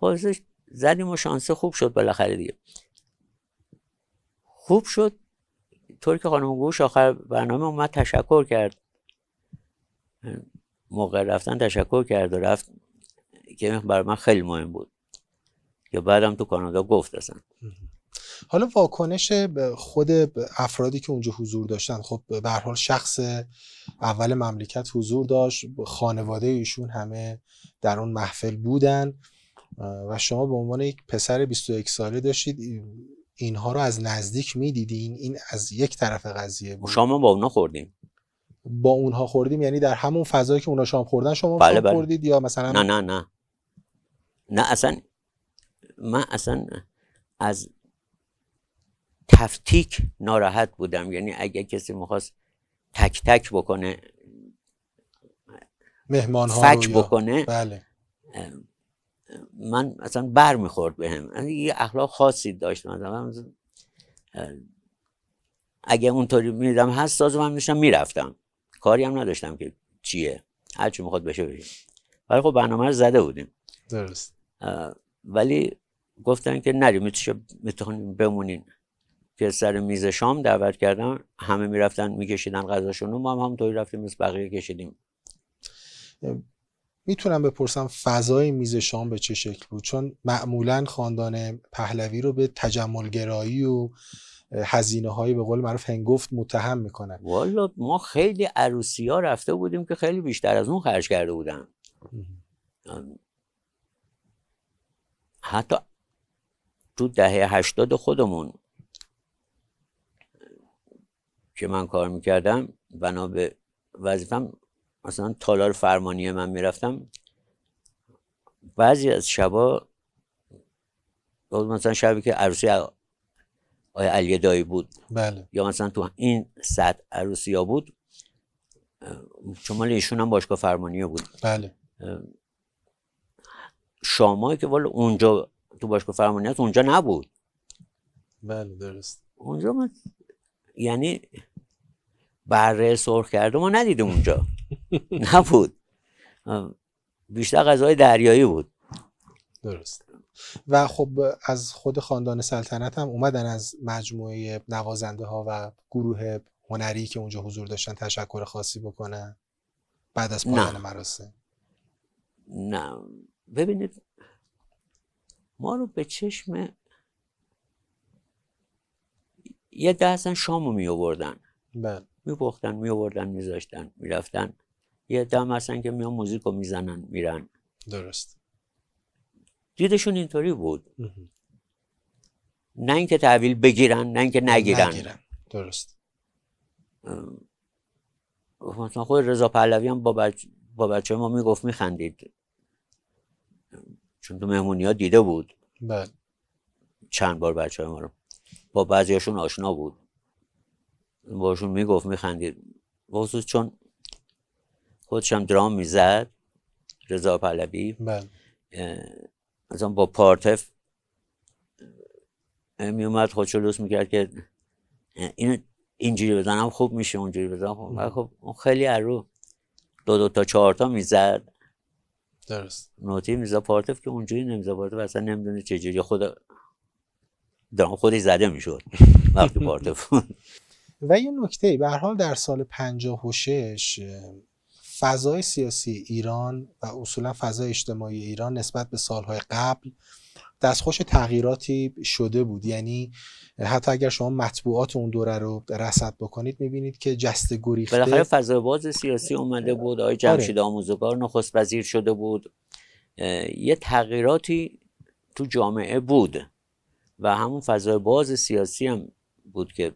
خلاصش خب زدیم و شانسه خوب شد بالاخره دیگه خوب شد طور که خانم گوش آخر برنامه اومد تشکر کرد موقع رفتن تشکر کرد و رفت که برای من خیلی مهم بود که بعدم تو کانادا گفت اصلا حالا واکنش خود افرادی که اونجا حضور داشتن خب به حال شخص اول مملکت حضور داشت خانواده ایشون همه در اون محفل بودن و شما به عنوان یک پسر 21 ساله داشتید اینها رو از نزدیک میدیدین این از یک طرف قضیه بود شما با اونا خوردیم با اونها خوردیم یعنی در همون فضایی که اونها شام خوردن شما بله،, بله خوردید یا مثلا نه نه نه نه اصلا من اصلا از تفتیک ناراحت بودم یعنی اگه کسی میخواست تک تک بکنه مهمان ها فک بکنه بله. من اصلا بر میخورد به هم یعنی یه اخلاق خاصی داشت مثلا اگه اونطوری میدیدم هست ساز من میشم میرفتم کاری هم نداشتم که چیه هر چی میخواد بشه بشه ولی خب برنامه رو زده بودیم درست ولی گفتن که نریم میتونیم بمونین که سر میز شام دعوت کردن همه میرفتن میکشیدن غذاشون ما هم همونطوری رفتیم مثل بقیه کشیدیم میتونم بپرسم فضای میز شام به چه شکل بود چون معمولا خاندان پهلوی رو به تجملگرایی و هزینه هایی به قول معروف هنگفت متهم میکنن والا ما خیلی عروسی ها رفته بودیم که خیلی بیشتر از اون خرج کرده بودن حتی تو دهه هشتاد خودمون که من کار میکردم بنا به وظیفم مثلا تالار فرمانی من میرفتم بعضی از شبا مثلا شبی که عروسی آیا دایی بود بله. یا مثلا تو این صد عروسی ها بود شمال ایشون هم باشگاه فرمانی بود بله شامایی که والا اونجا تو باشگاه فرمانی هست اونجا نبود بله درست اونجا من یعنی بره سرخ کرده ما ندیده اونجا نبود بیشتر غذای دریایی بود درست و خب از خود خاندان سلطنت هم اومدن از مجموعه نوازنده ها و گروه هنری که اونجا حضور داشتن تشکر خاصی بکنن بعد از پایان مراسم نه ببینید ما رو به چشم یه دستن شام می بله. آوردن می بختن می آوردن می زاشتن می رفتن. یه ده اصلا که میان موزیک رو میزنن میرن درست دیدشون اینطوری بود نه اینکه تحویل بگیرن نه اینکه نگیرن. درست خب مثلا خود رضا پهلوی هم با, بچه ما میگفت میخندید چون تو مهمونی ها دیده بود بله چند بار بچه های ما رو با هاشون آشنا بود باشون میگفت میخندید خصوص چون خودشم درام میزد رضا پهلوی بله مثلا با پارتف می اومد می میکرد که این اینجوری بزنم خوب میشه اونجوری بزنم خب, خب، اون خیلی عرو دو دو تا چهار تا میزد درست نوتی میزا پارتف که اونجوری نمیزا پارتف اصلا نمیدونه چجوری خود در خودش زده میشد وقتی پارتف و یه نکته به هر حال در سال 56 فضای سیاسی ایران و اصولا فضای اجتماعی ایران نسبت به سالهای قبل دستخوش تغییراتی شده بود یعنی حتی اگر شما مطبوعات اون دوره رو رصد بکنید میبینید که جست گریخته بالاخره فضا باز سیاسی اومده بود آقای آره. جمشید آموزگار نخست وزیر شده بود یه تغییراتی تو جامعه بود و همون فضای باز سیاسی هم بود که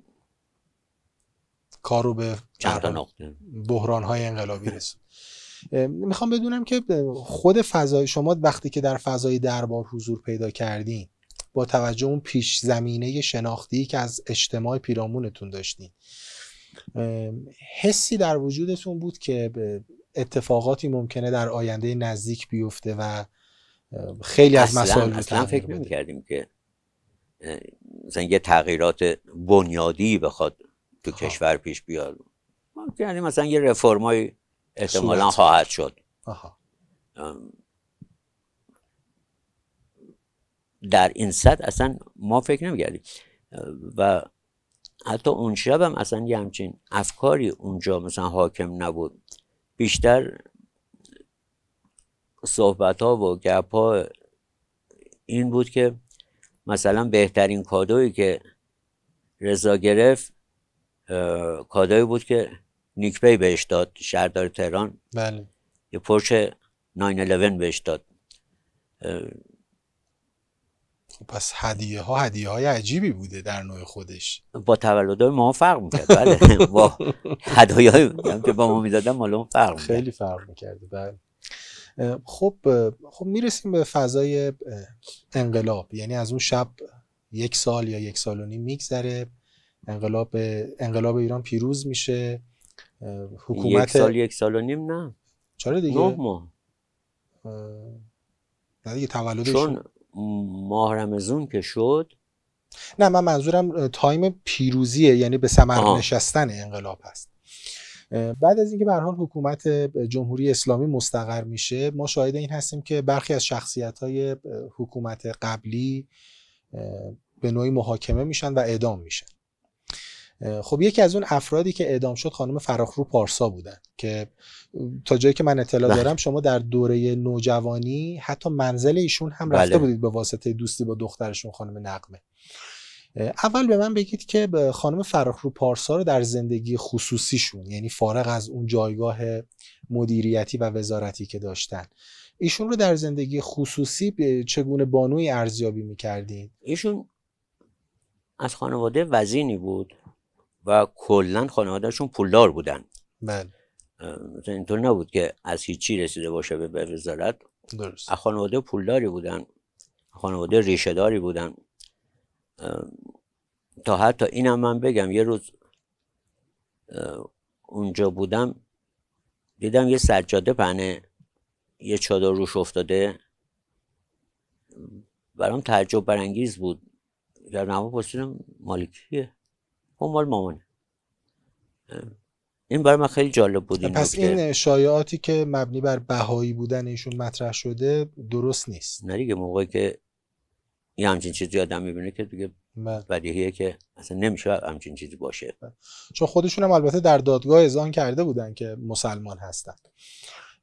کار رو به بحران های انقلابی رسوند میخوام بدونم که خود فضای شما وقتی که در فضای دربار حضور پیدا کردین با توجه اون پیش زمینه شناختی که از اجتماع پیرامونتون داشتین حسی در وجودتون بود که اتفاقاتی ممکنه در آینده نزدیک بیفته و خیلی از مسائل اصلا فکر نمی‌کردیم که مثلا یه تغییرات بنیادی بخواد تو خب. کشور پیش بیاد یعنی مثلا یه رفرمای احتمالا خواهد شد در این سطح اصلا ما فکر نمیگردیم و حتی اون شب هم اصلا یه همچین افکاری اونجا مثلا حاکم نبود بیشتر صحبت ها و گپ ها این بود که مثلا بهترین کادویی که رضا گرفت کادایی بود که نیکپی بهش داد شهردار تهران بله یه پرش 911 بهش داد خب پس هدیه ها هدیه های عجیبی بوده در نوع خودش با تولد ما فرق میکرد بله با هدیه هایی که با ما میدادن مالا فرق میکرد. خیلی فرق میکرد بله خب خب میرسیم به فضای انقلاب یعنی از اون شب یک سال یا یک سال و نیم میگذره انقلاب انقلاب ایران پیروز میشه حکومت یک سال یک سال و نیم نه چرا دیگه نه ماه نه دیگه چون ماه رمزون که شد نه من منظورم تایم پیروزیه یعنی به ثمر نشستن انقلاب هست بعد از اینکه به حال حکومت جمهوری اسلامی مستقر میشه ما شاهد این هستیم که برخی از شخصیت های حکومت قبلی به نوعی محاکمه میشن و اعدام میشن خب یکی از اون افرادی که اعدام شد خانم فراخرو پارسا بودن که تا جایی که من اطلاع بله. دارم شما در دوره نوجوانی حتی منزل ایشون هم رفته بله. بودید به واسطه دوستی با دخترشون خانم نقمه اول به من بگید که خانم فراخرو پارسا رو در زندگی خصوصیشون یعنی فارغ از اون جایگاه مدیریتی و وزارتی که داشتن ایشون رو در زندگی خصوصی چگونه بانوی ارزیابی میکردین؟ ایشون از خانواده وزینی بود و کلا خانوادهشون پولدار بودن بله اینطور نبود که از هیچی رسیده باشه به وزارت درست خانواده پولداری بودن خانواده ریشهداری بودن تا حتی اینم من بگم یه روز اونجا بودم دیدم یه سجاده پهنه یه چادر روش افتاده برام تعجب برانگیز بود در نما پرسیدم مالکیه مال مامان این برای من خیلی جالب بود این پس این شایعاتی که مبنی بر بهایی بودن ایشون مطرح شده درست نیست نه دیگه موقعی که یه همچین چیزی آدم میبینه که دیگه بله. بدیهیه که اصلا نمیشه همچین چیزی باشه بله. چون خودشون هم البته در دادگاه اذعان کرده بودن که مسلمان هستن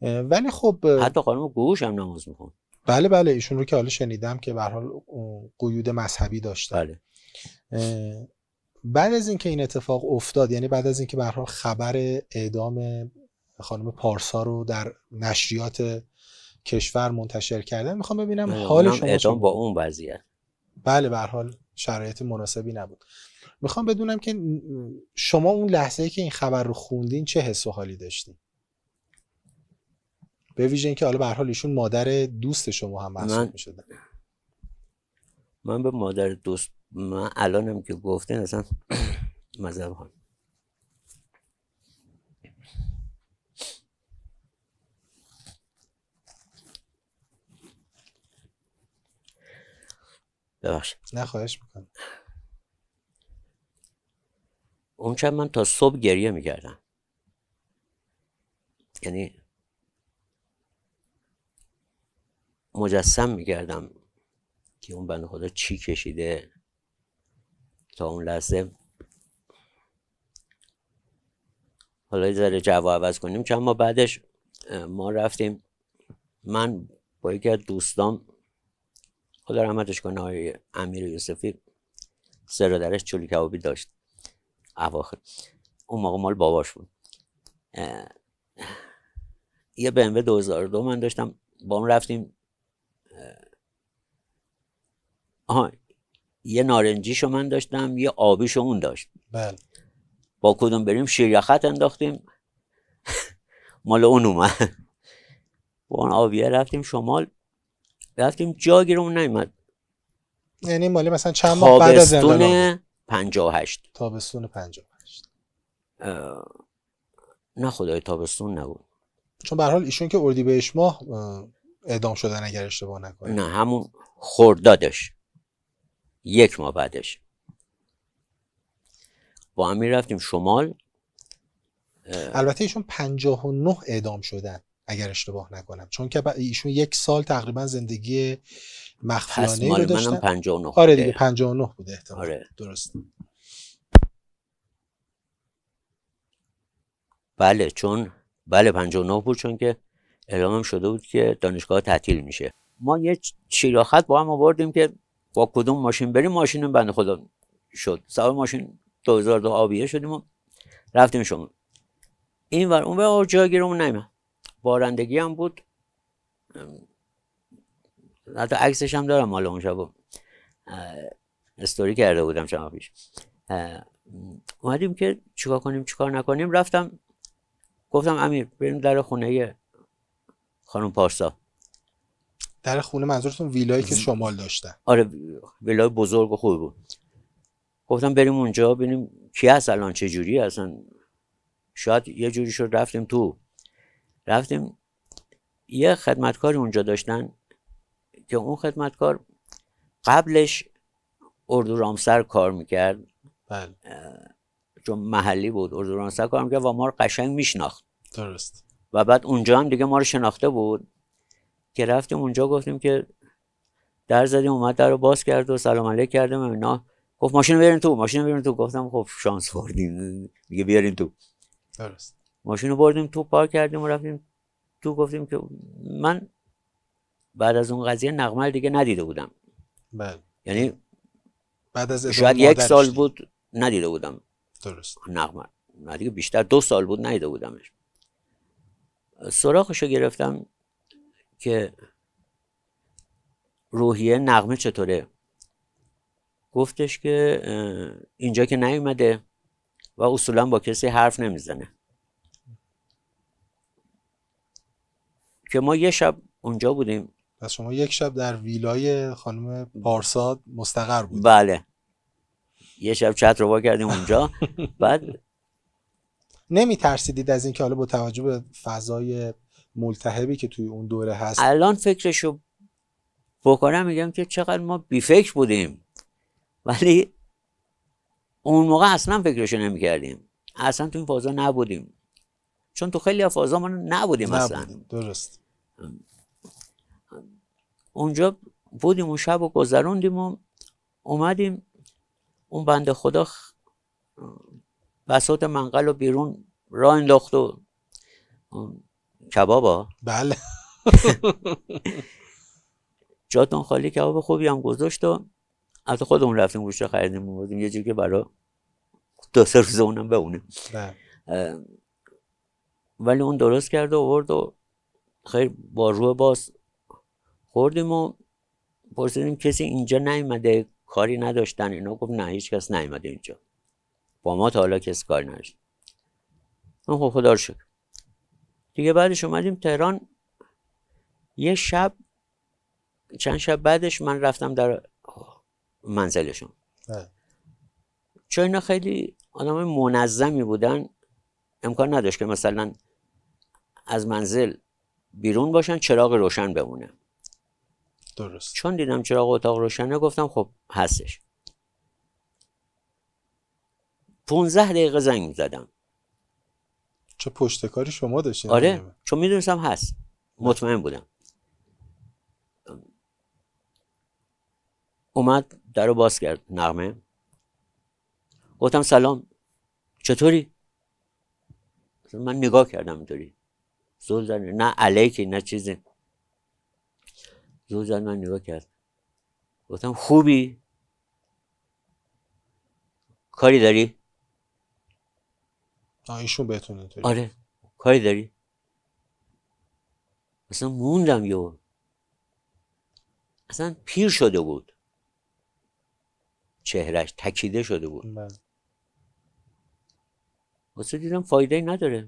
ولی خب حتی خانم گوش هم نماز میخون بله بله ایشون رو که حالا شنیدم که به حال قیود مذهبی داشته بله. بعد از اینکه این اتفاق افتاد یعنی بعد از اینکه به خبر اعدام خانم پارسا رو در نشریات کشور منتشر کردن میخوام ببینم حال شما اعدام با اون وضعیت بله به حال شرایط مناسبی نبود میخوام بدونم که شما اون لحظه که این خبر رو خوندین چه حس و حالی داشتین به ویژه اینکه حالا به حال ایشون مادر دوست شما هم محسوب من... من به مادر دوست من الانم که گفته اصلا مذهب خانم ببخش نه میکنم اون شب من تا صبح گریه میکردم یعنی مجسم میکردم که اون بند خدا چی کشیده تا اون لحظه حالا ذره جواب عوض کنیم چند ما بعدش ما رفتیم من با یکی از دوستام خدا رحمتش کنه های امیر یوسفی سرادرش درش چولی کبابی داشت اواخر اون موقع مال باباش بود یه به 2002 من داشتم با اون رفتیم آها یه نارنجی شو من داشتم یه شو اون داشت بله با کدوم بریم شیر انداختیم مال اون اومد با اون آبیه رفتیم شمال رفتیم جا گیرمون نیمد یعنی مالی مثلا چند ماه بعد از زندان 58 تابستون 58 اه... نه خدای تابستون نبود چون به حال ایشون که اردی بهش ماه اعدام شدن اگر اشتباه نکنه نه همون خوردادش یک ماه بعدش با هم رفتیم شمال البته ایشون 59 اعدام شدن اگر اشتباه نکنم چون که ایشون یک سال تقریبا زندگی مخفیانه رو داشتن منم 59 آره دیگه 59 بوده احتمال آره. درست بله چون بله 59 بود چون که اعلامم شده بود که دانشگاه تعطیل میشه ما یه شیراخت با هم آوردیم که با کدوم ماشین بریم ماشین بند خدا شد سوار ماشین هزار دو آبیه شدیم و رفتیم شما این ور اون ور جاگیرمون نیم بارندگی هم بود حتی عکسش هم دارم حالا اون شب استوری کرده بودم شما پیش اومدیم که چیکار کنیم چیکار نکنیم رفتم گفتم امیر بریم در خونه خانم پارسا در خونه منظورتون ویلایی که شمال داشتن آره ویلای بزرگ و بود گفتم بریم اونجا ببینیم کی هست الان چه جوری اصلا؟ شاید یه جوری شد رفتیم تو رفتیم یه خدمتکاری اونجا داشتن که اون خدمتکار قبلش اردو رامسر کار میکرد بله چون محلی بود اردو رامسر کار میکرد و ما رو قشنگ میشناخت درست و بعد اونجا هم دیگه ما رو شناخته بود که رفتیم اونجا گفتیم که در زدیم اومد در رو باز کرد و سلام علیک کردم و اینا گفت ماشین بیارین تو ماشین بیارین تو گفتم خب شانس بردیم دیگه بیارین تو درست ماشین رو بردیم تو پارک کردیم و رفتیم تو گفتیم که من بعد از اون قضیه نقمل دیگه ندیده بودم بله یعنی بعد از شاید یک سال بود ندیده بودم درست نقمل نه دیگه بیشتر دو سال بود ندیده بودمش سراغش رو گرفتم که روحیه نقمه چطوره گفتش که اینجا که نیومده و اصولا با کسی حرف نمیزنه که ما یه شب اونجا بودیم پس شما یک شب در ویلای خانم بارساد مستقر بود بله یه شب چت رو با کردیم اونجا بعد نمی ترسیدید از اینکه حالا با توجه به فضای ملتهبی که توی اون دوره هست الان فکرشو بکنم میگم که چقدر ما بیفکر بودیم ولی اون موقع اصلا فکرشو نمیکردیم کردیم اصلا تو این فازا نبودیم چون تو خیلی فازا ما نبودیم, اصلا درست اونجا بودیم اون شب و گذروندیم و اومدیم اون بنده خدا بساط منقل و بیرون راه انداخت و کبابا بله جاتون خالی کباب خوبی هم گذاشت و از خودمون رفتیم گوشت خریدیم آوردیم یه جوری که برای دو سه روز اونم بمونه بله. ولی اون درست کرد و آورد و خیلی با روح باز خوردیم و پرسیدیم کسی اینجا نیومده کاری نداشتن اینا گفت نه هیچ کس نیومده اینجا با ما تا حالا کسی کار نداشت خب خدا رو شکر دیگه بعدش اومدیم تهران یه شب چند شب بعدش من رفتم در منزلشون بله. چون اینا خیلی آدم منظمی بودن امکان نداشت که مثلا از منزل بیرون باشن چراغ روشن بمونه درست چون دیدم چراغ اتاق روشنه گفتم خب هستش 15 دقیقه زنگ زدم چه پشتکاری شما داشتین آره چون میدونستم هست مطمئن بودم اومد در رو باز کرد نغمه گفتم سلام چطوری من نگاه کردم اینطوری زول زد نه علیکی نه چیزی زول زد من نگاه کرد گفتم خوبی کاری داری ایشون بهتون اینطوری آره کاری داری اصلا موندم یو اصلا پیر شده بود چهرش تکیده شده بود بله. دیدم فایده ای نداره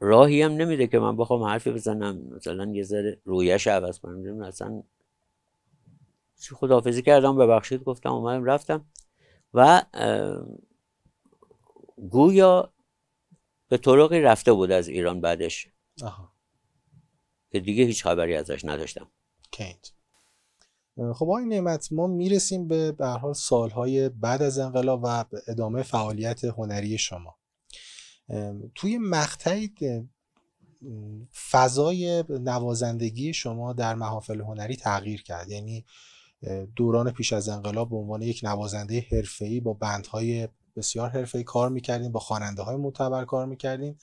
راهی هم نمیده که من بخوام حرفی بزنم مثلا یه ذره رویش عوض کنم اصلا خداحافظی کردم ببخشید گفتم اومدم رفتم و گویا به طرقی رفته بود از ایران بعدش که دیگه هیچ خبری ازش نداشتم خب آقای نعمت ما میرسیم به به حال سالهای بعد از انقلاب و ادامه فعالیت هنری شما توی مقطعی فضای نوازندگی شما در محافل هنری تغییر کرد یعنی دوران پیش از انقلاب به عنوان یک نوازنده حرفه‌ای با بندهای بسیار حرفه‌ای کار میکردیم با خواننده های معتبر کار میکردیم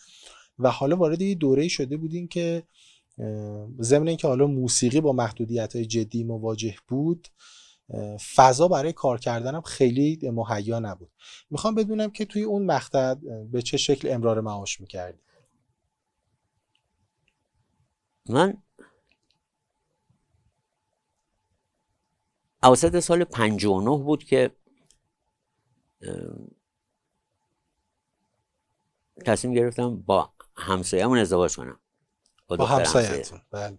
و حالا وارد یه ای شده بودیم که ضمن اینکه حالا موسیقی با محدودیت های جدی مواجه بود فضا برای کار کردنم خیلی مهیا نبود میخوام بدونم که توی اون مقطع به چه شکل امرار معاش میکردی من اوسط سال 59 بود که تصمیم گرفتم با همسایه‌مون ازدواج کنم با, با بله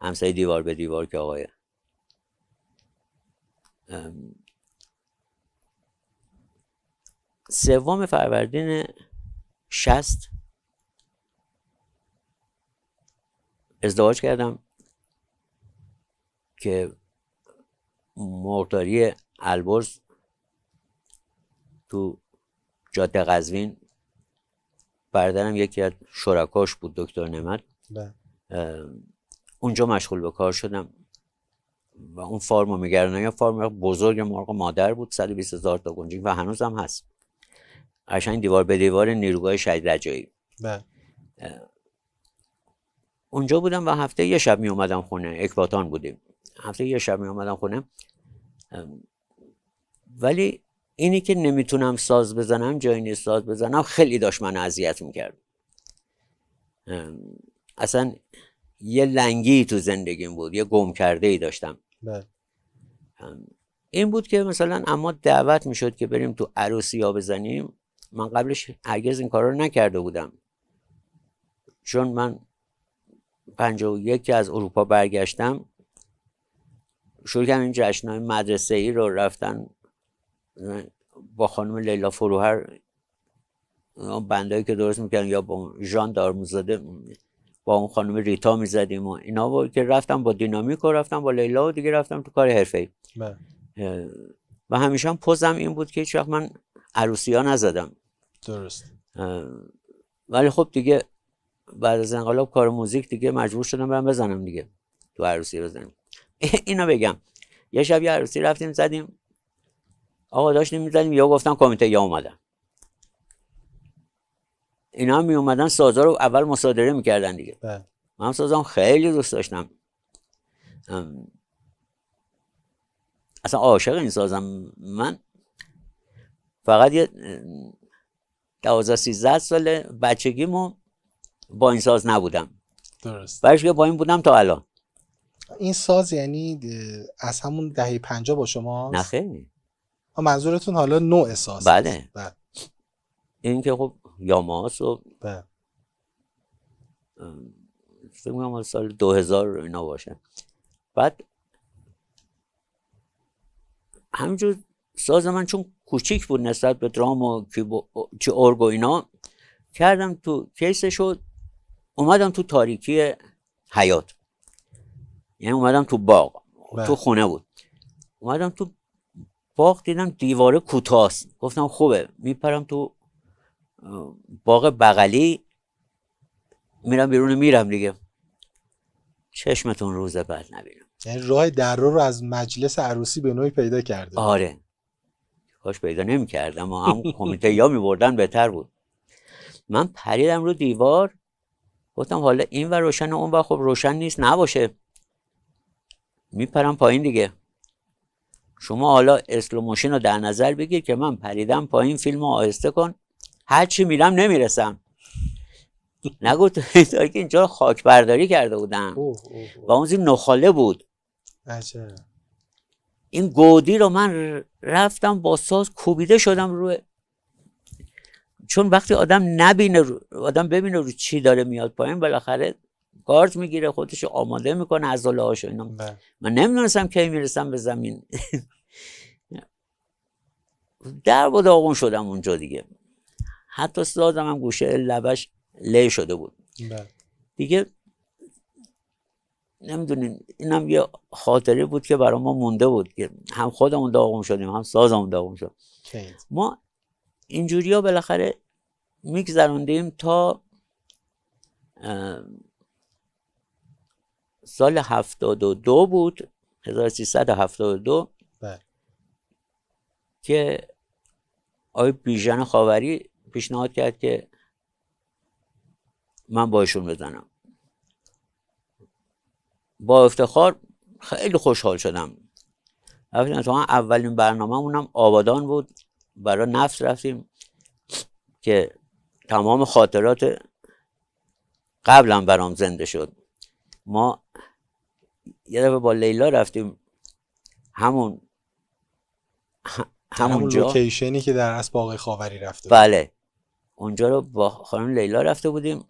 همسایه دیوار به دیوار که آقای سوم فروردین شست ازدواج کردم که مقداری البرز تو جاده قزوین برادرم یکی از شرکاش بود دکتر نمت بله. اونجا مشغول به کار شدم و اون فارم میگردن یا فارم بزرگ مرغ مادر بود 120 هزار تا گنجینگ و هنوز هم هست قشنگ دیوار به دیوار نیروگاه شهید رجایی بله. اونجا بودم و هفته یه شب می اومدم خونه اکباتان بودیم هفته یه شب می اومدم خونه ولی اینی که نمیتونم ساز بزنم جایی نیست ساز بزنم خیلی داشت من اذیت میکرد اصلا یه لنگی تو زندگیم بود یه گم کرده ای داشتم بله. این بود که مثلا اما دعوت میشد که بریم تو عروسی ها بزنیم من قبلش هرگز این کار رو نکرده بودم چون من پنجه و یکی از اروپا برگشتم شروع کردم این جشنهای مدرسه ای رو رفتن با خانم لیلا فروهر بندایی که درست میکردن یا با جان دارموزاده با اون خانم ریتا میزدیم و اینا با که رفتم با دینامیک و رفتم با لیلا و دیگه رفتم تو کار حرفه ای بله. و همیشه هم پوزم این بود که هیچ من عروسی ها نزدم درست ولی خب دیگه بعد از انقلاب کار موزیک دیگه مجبور شدم برم بزنم دیگه تو عروسی بزنم اینا بگم یه شب یه عروسی رفتیم زدیم آقا داشت نمیزدیم یا گفتن کمیته یا اومدن اینا هم می اومدن سازا رو اول مصادره میکردن دیگه بله. من خیلی دوست داشتم اصلا عاشق این سازم من فقط یه دوازه سیزده سال بچگیمو با این ساز نبودم درست برش با این بودم تا الان این ساز یعنی از همون دهه پنجا با شما نه خیلی منظورتون حالا نوع ساز بله, بله. این که خب یاماس و بله. فکر سال 2000 اینا باشه بعد همینجور ساز من چون کوچیک بود نسبت به درام و چی ارگ و اینا کردم تو کیسش شد اومدم تو تاریکی حیات یعنی اومدم تو باغ تو بله. خونه بود اومدم تو باغ دیدم دیواره کوتاست گفتم خوبه میپرم تو باغ بغلی میرم بیرون میرم دیگه چشمتون روز بعد نبینم یعنی راه در رو از مجلس عروسی به نوعی پیدا کرده آره کاش پیدا کردم و هم کمیته یا بردن بهتر بود من پریدم رو دیوار گفتم حالا این و روشن اون و خب روشن نیست نباشه میپرم پایین دیگه شما حالا اسلوموشن رو در نظر بگیر که من پریدم پایین فیلم رو آهسته کن هر چی میرم نمیرسم نگو که اینجا خاک برداری کرده بودم و اون زیر نخاله بود این گودی رو من رفتم با ساز کوبیده شدم روی چون وقتی آدم نبینه رو... آدم ببینه رو چی داره میاد پایین بالاخره گارد میگیره خودش آماده میکنه از هاشو اینا بله. من نمیدونستم کی میرسم به زمین در و داغون شدم اونجا دیگه حتی سازم هم گوشه لبش له شده بود بله. دیگه نمیدونین اینم یه خاطره بود که برای ما مونده بود که هم خودمون داغم شدیم هم سازمون داغم شد ما اینجوری بالاخره میگذروندیم تا سال 72 بود 1372 بله. که آقای بیژن خاوری پیشنهاد کرد که من ایشون بزنم با افتخار خیلی خوشحال شدم رفتیم تو اولین برنامه اونم آبادان بود برای نفس رفتیم که تمام خاطرات قبلا برام زنده شد ما یه دفعه با لیلا رفتیم همون همون, همون لوکیشنی که در اسب آقای خاوری رفته بله اونجا رو با خانم لیلا رفته بودیم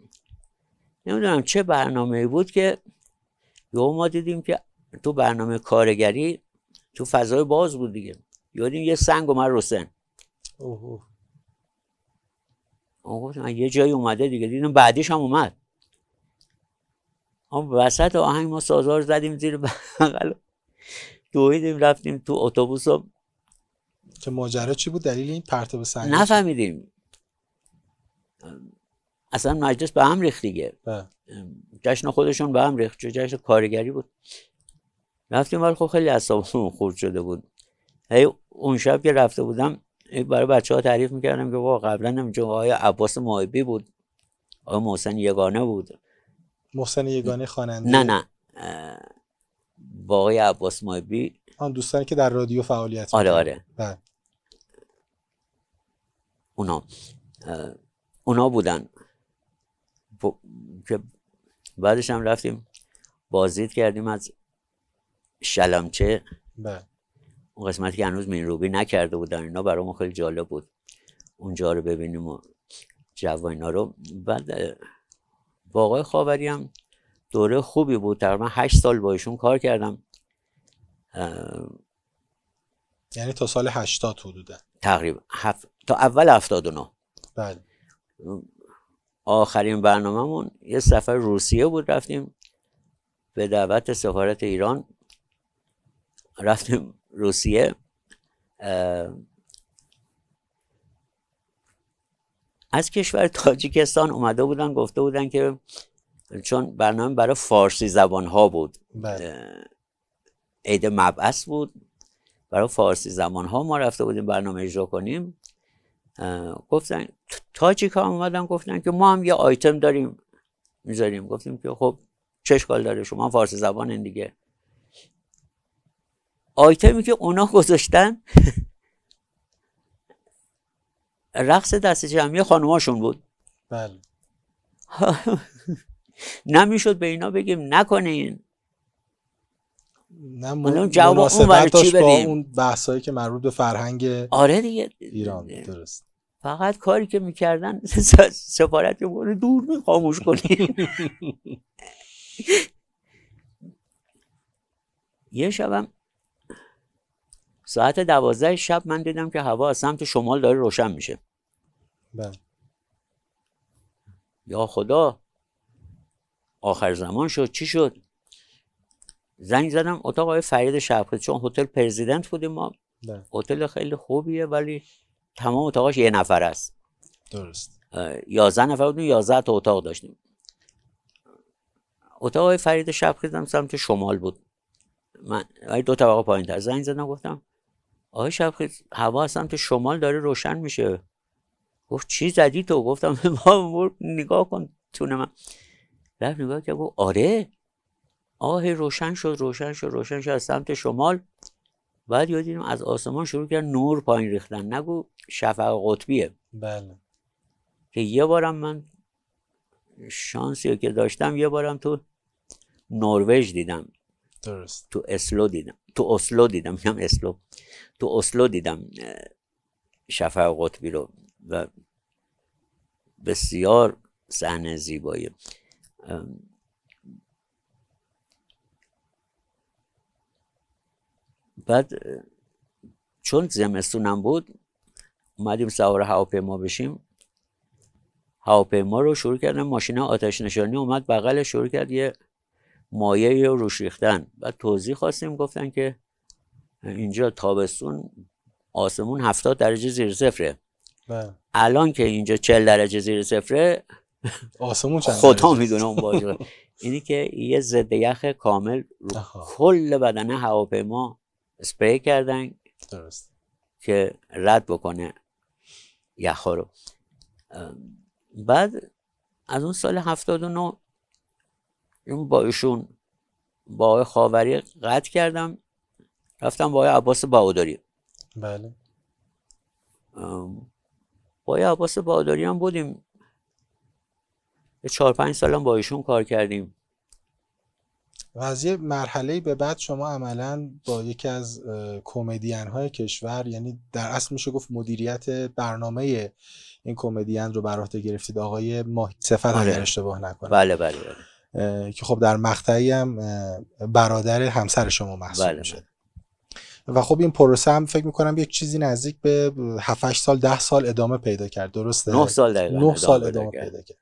نمیدونم چه برنامه بود که یهو ما دیدیم که تو برنامه کارگری تو فضای باز بود دیگه یادیم یه سنگ اومد رسن اوه. اون یه جایی اومده دیگه دیدم بعدیش هم اومد هم وسط آهنگ ما سازار زدیم زیر بغل دویدیم رفتیم تو اتوبوس که ماجرا چی بود دلیل این پرتاب سنگ نفهمیدیم اصلا مجلس به هم ریخت دیگه جشن خودشون به هم ریخت چه جشن کارگری بود رفتیم ولی خب خیلی اعصابمون خورد شده بود هی اون شب که رفته بودم برای بچه ها تعریف میکردم که واقعا قبلا هم آقای عباس محبی بود آقای محسن یگانه بود محسن یگانه خواننده نه نه با آقای عباس مابی آن دوستانی که در رادیو فعالیت آره آره بله اونا اونا بودن که بعدش هم رفتیم بازدید کردیم از شلمچه بله اون قسمتی که هنوز مینروبی نکرده بودن اینا برای ما خیلی جالب بود اونجا رو ببینیم و ها رو بعد با آقای خاوری هم دوره خوبی بود تقریبا هشت سال با ایشون کار کردم یعنی تا سال هشتاد حدودا تقریبا هف... تا اول نه بله آخرین برنامهمون یه سفر روسیه بود رفتیم به دعوت سفارت ایران رفتیم روسیه از کشور تاجیکستان اومده بودن گفته بودن که چون برنامه برای فارسی زبان ها بود بله. عید مبعث بود برای فارسی زبان ها ما رفته بودیم برنامه اجرا کنیم گفتن تاجیک ها اومدن گفتن که ما هم یه آیتم داریم میذاریم گفتیم که خب چه اشکال داره شما فارسی زبان دیگه آیتمی که اونا گذاشتن رقص دست جمعی خانوماشون بود بله نمیشد به اینا بگیم نکنین نه م... جواب اون چی اون بحثایی که مربوط به فرهنگ آره دیگه ایران درست فقط کاری که میکردن سفارت دور می خاموش کنیم یه شبم ساعت دوازده شب من دیدم که هوا از سمت شمال داره روشن میشه بله یا خدا آخر زمان شد چی شد زنگ زدم اتاق آقای فرید شبخید چون هتل پرزیدنت بودیم ما بله. هتل خیلی خوبیه ولی تمام اتاقاش یه نفر است درست یازده نفر بودیم یازده تا اتاق داشتیم اتاق آقای فرید هم سمت شمال بود من دو طبقه پایین تر زنگ زدم گفتم آقای شبخیز هوا از سمت شمال داره روشن میشه گفت چی زدی تو گفتم ما نگاه کن تونه من رفت نگاه که گفت آره آه روشن شد روشن شد روشن شد از سمت شمال بعد یاد از آسمان شروع کرد نور پایین ریختن نگو شفق قطبیه بله که یه بارم من شانسی که داشتم یه بارم تو نروژ دیدم تو اسلو دیدم تو اسلو دیدم میگم یعنی اسلو تو اسلو دیدم و قطبی رو و بسیار صحنه زیبایی بعد چون زمستونم بود اومدیم سوار هواپیما بشیم هواپیما رو شروع کردم ماشین آتش نشانی اومد بغل شروع کرد یه مایه روش ریختن و توضیح خواستیم گفتن که اینجا تابستون آسمون 70 درجه زیر صفره بله. الان که اینجا 40 درجه زیر صفره آسمون چند خدا میدونه اون باجه اینی که یه ضد یخ کامل رو کل بدن هواپیما اسپری کردن درست که رد بکنه یخ رو بعد از اون سال 79 اون با ایشون با آقای خاوری قطع کردم رفتم با آقای عباس باوداری بله با آقای عباس باوداری هم بودیم چهار پنج سال هم با ایشون کار کردیم و از یه مرحله به بعد شما عملا با یکی از کمدین های کشور یعنی در اصل میشه گفت مدیریت برنامه این کمدین رو بر عهده گرفتید آقای ماهی صفت بله. آره. اشتباه نکنه بله بله بله که خب در مقطعی هم برادر همسر شما محسوب بله. میشه بله. و خب این پروسه هم فکر میکنم یک چیزی نزدیک به 7 سال 10 سال ادامه پیدا کرد درسته 9 سال ادامه پیدا, پیدا کرد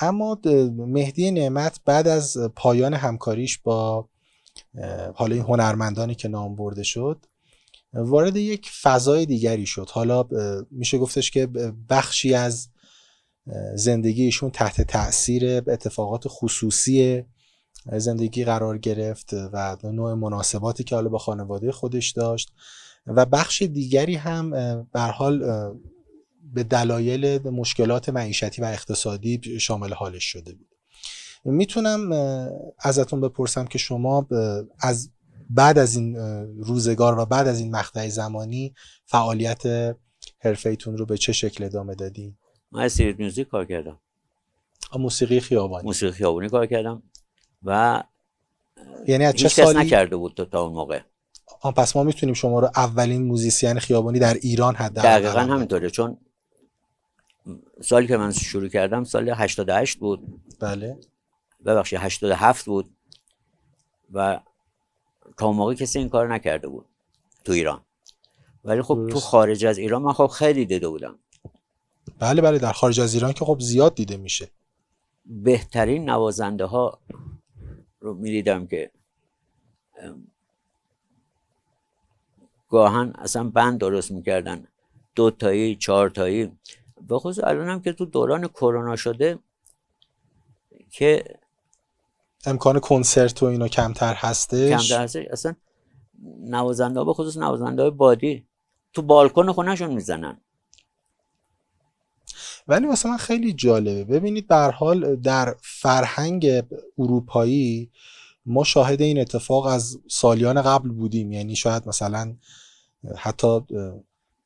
اما مهدی نعمت بعد از پایان همکاریش با حالا این هنرمندانی که نام برده شد وارد یک فضای دیگری شد حالا میشه گفتش که بخشی از زندگیشون تحت تاثیر اتفاقات خصوصی زندگی قرار گرفت و نوع مناسباتی که حالا با خانواده خودش داشت و بخش دیگری هم بر حال به دلایل مشکلات معیشتی و اقتصادی شامل حالش شده بود میتونم ازتون بپرسم که شما از بعد از این روزگار و بعد از این مقطع زمانی فعالیت حرفه رو به چه شکل ادامه دادید؟ من سیریت میوزیک کار کردم موسیقی خیابانی موسیقی خیابانی کار کردم و یعنی از چه سالی نکرده بود تا اون موقع آن پس ما میتونیم شما رو اولین موزیسین خیابانی در ایران حد دقیقا همینطوره چون سالی که من شروع کردم سال 88 بود بله ببخشید 87 بود و تا اون موقع کسی این کار نکرده بود تو ایران ولی خب تو خارج از ایران من خب خیلی دیده بودم بله بله در خارج از ایران که خب زیاد دیده میشه بهترین نوازنده ها رو میدیدم که گاهن اصلا بند درست میکردن دو تایی چهار تایی به خصوص الان هم که تو دوران کرونا شده که امکان کنسرت و اینا کمتر هستش کمتر هستش اصلا نوازنده ها به خصوص نوازنده های بادی تو بالکن شون میزنن ولی واسه من خیلی جالبه ببینید در حال در فرهنگ اروپایی ما شاهد این اتفاق از سالیان قبل بودیم یعنی شاید مثلا حتی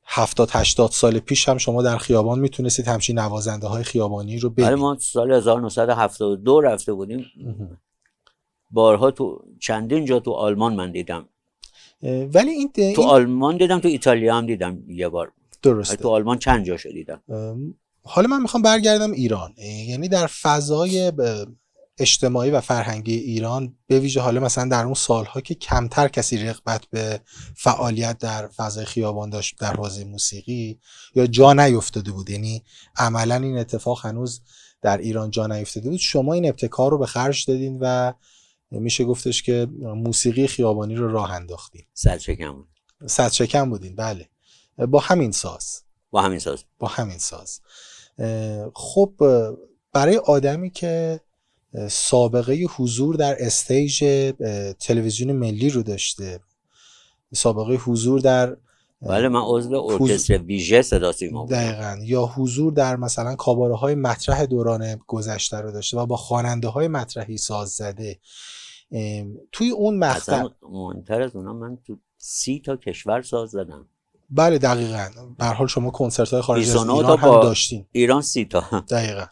هفتاد هشتاد سال پیش هم شما در خیابان میتونستید همچین نوازنده های خیابانی رو ببینید ما سال 1972 رفته بودیم بارها تو چندین جا تو آلمان من دیدم ولی این تو آلمان دیدم تو ایتالیا هم دیدم یه بار درسته تو آلمان چند جا دیدم حالا من میخوام برگردم ایران یعنی در فضای اجتماعی و فرهنگی ایران به ویژه حالا مثلا در اون سالها که کمتر کسی رغبت به فعالیت در فضای خیابان داشت در حوزه موسیقی یا جا نیفتاده بود یعنی عملا این اتفاق هنوز در ایران جا نیفتاده بود شما این ابتکار رو به خرج دادین و میشه گفتش که موسیقی خیابانی رو راه انداختین صد شکم بود صد شکم بودین بله با همین ساز با همین ساز با همین ساز خب برای آدمی که سابقه حضور در استیج تلویزیون ملی رو داشته سابقه حضور در بله من عضو ارکستر ویژه صدا سیما دقیقا یا حضور در مثلا کاباره های مطرح دوران گذشته رو داشته و با خواننده های مطرحی ساز زده توی اون مقطع مهمتر از اونا من تو سی تا کشور ساز زدم بله دقیقا به حال شما کنسرت های خارج از ایران هم داشتین ایران سی تا دقیقا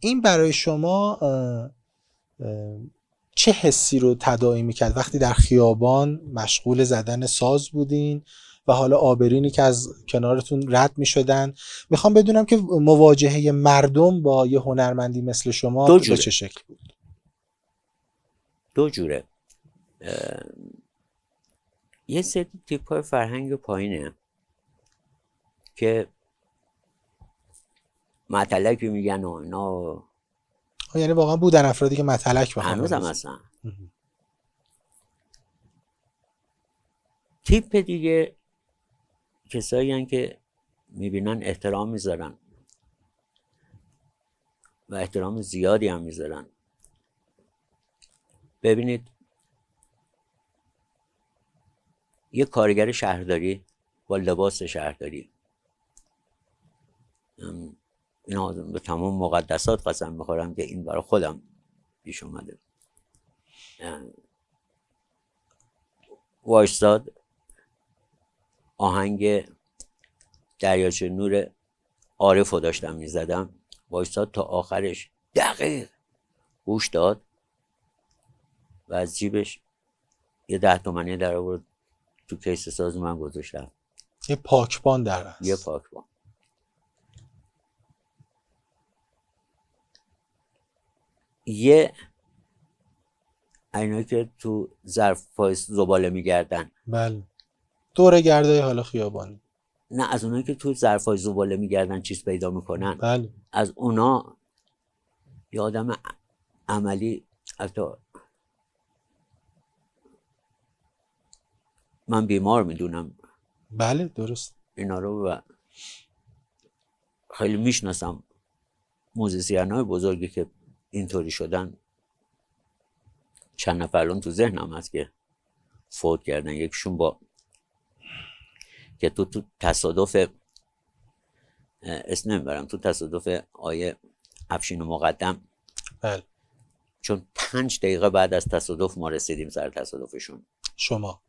این برای شما چه حسی رو تداعی میکرد وقتی در خیابان مشغول زدن ساز بودین و حالا آبرینی که از کنارتون رد می شدن میخوام بدونم که مواجهه مردم با یه هنرمندی مثل شما دو چه شکل بود دو جوره یه سری تیپ های فرهنگ پایینه که مطلک میگن و اینا خب، یعنی واقعا بودن افرادی که مطلک به هنوز هم اصلا. تیپ دیگه کسایی هن که میبینن احترام میذارن و احترام زیادی هم میذارن ببینید یه کارگر شهرداری با لباس شهرداری اینا به تمام مقدسات قسم میخورم که این برا خودم پیش اومده وایستاد آهنگ دریاچه نور عارف رو داشتم میزدم وایستاد تا آخرش دقیق گوش داد و از جیبش یه ده تومنی در آورد تو کیس ساز من گذاشتم یه پاکبان در یه پاکبان یه اینا که تو ظرف زباله میگردن بله دوره گردای حالا خیابان. نه از اونایی که تو ظرف های زباله میگردن چیز پیدا میکنن بله از اونا یه آدم عملی حتی من بیمار میدونم بله درست اینا رو و خیلی میشناسم موزیسین های بزرگی که اینطوری شدن چند نفر الان تو ذهنم هست که فوت کردن یکشون با که تو تو تصادف اسم نمیبرم تو تصادف آیه افشین و مقدم بله چون پنج دقیقه بعد از تصادف ما رسیدیم سر تصادفشون شما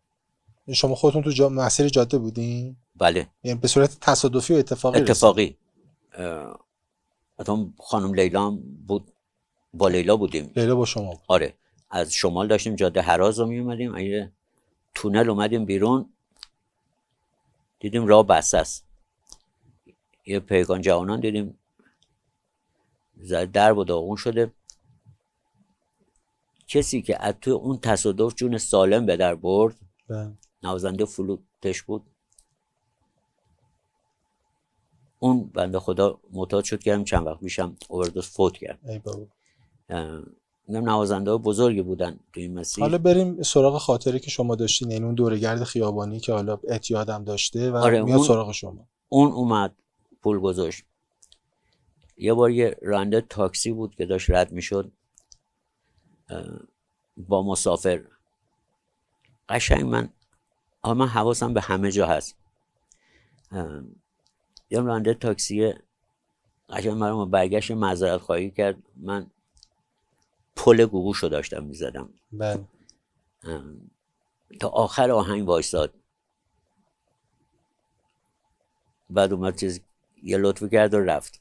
شما خودتون تو جا... مسیر جاده بودین بله یعنی به صورت تصادفی و اتفاقی اتفاقی اتم خانم لیلا بود با لیلا بودیم لیلا با شما بود. آره از شمال داشتیم جاده هراز رو می اومدیم اگه تونل اومدیم بیرون دیدیم راه بسته است یه پیگان جوانان دیدیم در و داغون شده کسی که از توی اون تصادف جون سالم به در برد بله. نوازنده فلوتش بود اون بنده خدا معتاد شد که چند وقت میشم اوردوس فوت کرد بابا نوازنده ها بزرگی بودن تو این مسیر حالا بریم سراغ خاطره که شما داشتین این یعنی اون گرد خیابانی که حالا اعتیاد داشته و آره میاد سراغ شما اون اومد پول گذاشت یه بار یه رنده تاکسی بود که داشت رد میشد با مسافر قشنگ من من حواسم به همه جا هست یه راننده تاکسی قشنگ مرا برگشت معذرت خواهی کرد من پل گوگوش رو داشتم میزدم بله تا آخر آهنگ وایستاد بعد اومد چیز یه لطفی کرد و رفت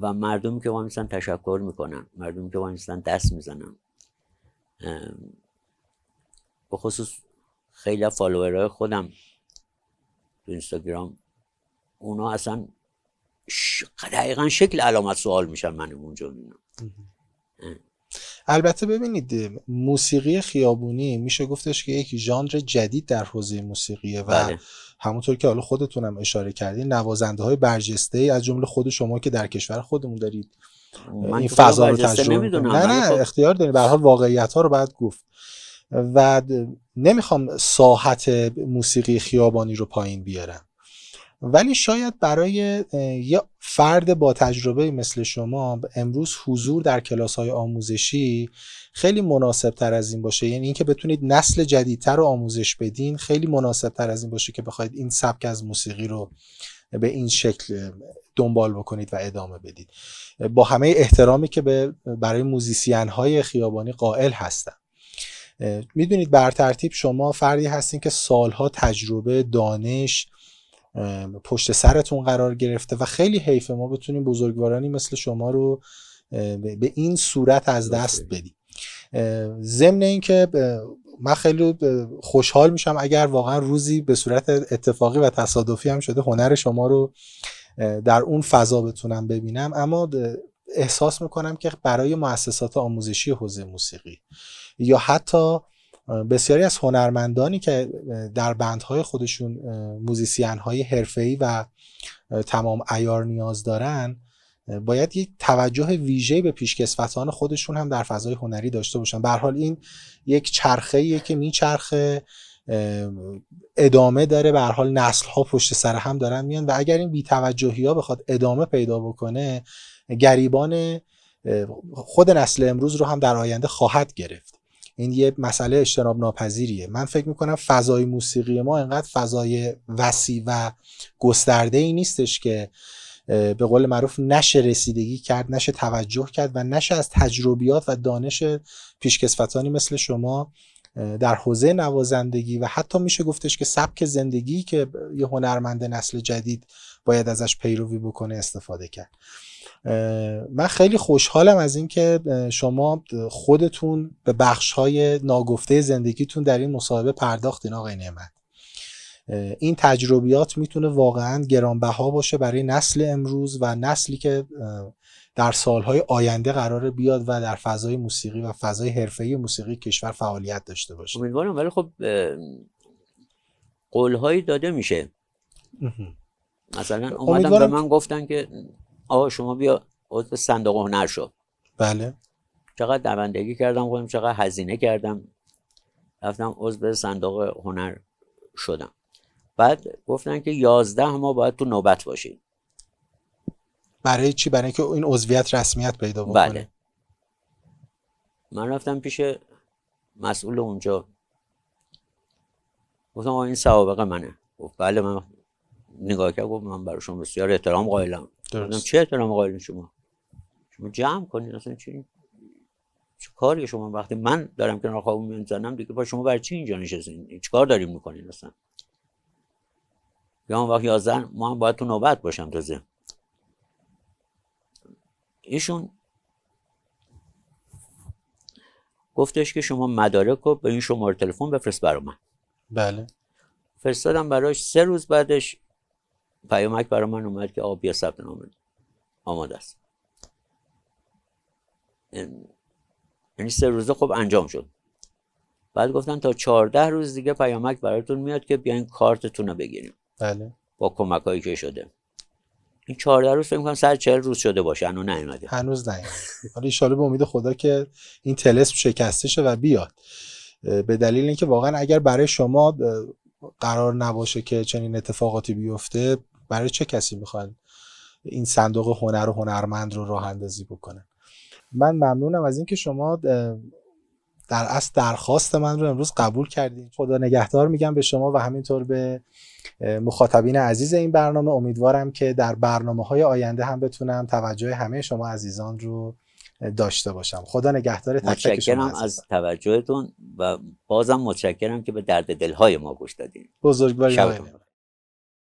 و مردم که وامیستن تشکر میکنن مردم که وامیستن دست میزنن به خصوص خیلی فالوورهای خودم تو اینستاگرام اونا اصلا ش... دقیقا شکل علامت سوال میشن من اونجا میبینم البته ببینید موسیقی خیابونی میشه گفتش که یک ژانر جدید در حوزه موسیقیه و بله. همونطور که حالا خودتونم اشاره کردین نوازنده های برجسته از جمله خود شما که در کشور خودمون دارید من این فضا رو تجربه نه نه خب اختیار دارید به واقعیت ها رو باید گفت و نمیخوام ساحت موسیقی خیابانی رو پایین بیارم ولی شاید برای یه فرد با تجربه مثل شما امروز حضور در کلاس های آموزشی خیلی مناسب تر از این باشه یعنی اینکه بتونید نسل جدیدتر رو آموزش بدین خیلی مناسب تر از این باشه که بخواید این سبک از موسیقی رو به این شکل دنبال بکنید و ادامه بدید با همه احترامی که به برای موزیسین های خیابانی قائل هستم میدونید بر ترتیب شما فردی هستین که سالها تجربه دانش پشت سرتون قرار گرفته و خیلی حیف ما بتونیم بزرگوارانی مثل شما رو به این صورت از دست بدیم ضمن اینکه من خیلی خوشحال میشم اگر واقعا روزی به صورت اتفاقی و تصادفی هم شده هنر شما رو در اون فضا بتونم ببینم اما احساس میکنم که برای مؤسسات آموزشی حوزه موسیقی یا حتی بسیاری از هنرمندانی که در بندهای خودشون موزیسین های حرفه‌ای و تمام ایار نیاز دارن باید یک توجه ویژه به پیشکسوتان خودشون هم در فضای هنری داشته باشن به حال این یک چرخه که میچرخه ادامه داره به حال نسل ها پشت سر هم دارن میان و اگر این بیتوجهی ها بخواد ادامه پیدا بکنه گریبان خود نسل امروز رو هم در آینده خواهد گرفت این یه مسئله اجتناب ناپذیریه من فکر میکنم فضای موسیقی ما انقدر فضای وسیع و گسترده ای نیستش که به قول معروف نشه رسیدگی کرد نشه توجه کرد و نشه از تجربیات و دانش پیشکسوتانی مثل شما در حوزه نوازندگی و حتی میشه گفتش که سبک زندگی که یه هنرمند نسل جدید باید ازش پیروی بکنه استفاده کرد من خیلی خوشحالم از اینکه شما خودتون به بخش های ناگفته زندگیتون در این مصاحبه پرداختین آقای نعمت این تجربیات میتونه واقعا گرانبها باشه برای نسل امروز و نسلی که در سالهای آینده قرار بیاد و در فضای موسیقی و فضای حرفه‌ای موسیقی کشور فعالیت داشته باشه امیدوارم ولی خب قولهایی داده میشه مثلا اومدن به من گفتن که آقا شما بیا عضو صندوق هنر شو بله چقدر دوندگی کردم خودم چقدر هزینه کردم رفتم عضو صندوق هنر شدم بعد گفتن که یازده ما باید تو نوبت باشیم برای چی برای که این عضویت رسمیت پیدا بکنه بله من رفتم پیش مسئول اونجا گفتم این سوابق منه گفت بله من نگاه کرد گفت من برای شما بسیار احترام قائلم درست چه احترام قائل شما شما جمع کنید اصلا چی چه کاری شما وقتی من دارم که خواب میزنم دیگه با شما برای چی اینجا نشستین چه کار داریم میکنین اصلا یا اون وقت یازن ما هم باید تو نوبت باشم تازه ایشون گفتش که شما مدارک رو به این شماره تلفن بفرست برام. من بله فرستادم براش سه روز بعدش پیامک برای من اومد که آب بیا ثبت نام آماده است یعنی سه روزه خب انجام شد بعد گفتن تا چهارده روز دیگه پیامک براتون میاد که بیاین کارتتون رو بگیریم بله با کمک هایی که شده این چهارده روز فکر کنم 140 روز شده باشه هنوز نیومده هنوز نیومده حالا ان به امید خدا که این تلسم شکسته شه و بیاد به دلیل اینکه واقعا اگر برای شما قرار نباشه که چنین اتفاقاتی بیفته برای چه کسی میخوان این صندوق هنر و هنرمند رو راه اندازی بکنن من ممنونم از اینکه شما در اصل درخواست من رو امروز قبول کردین خدا نگهدار میگم به شما و همینطور به مخاطبین عزیز این برنامه امیدوارم که در برنامه های آینده هم بتونم توجه همه شما عزیزان رو داشته باشم خدا نگهدار تک از توجهتون و بازم متشکرم که به درد دلهای ما گوش دادین بزرگواری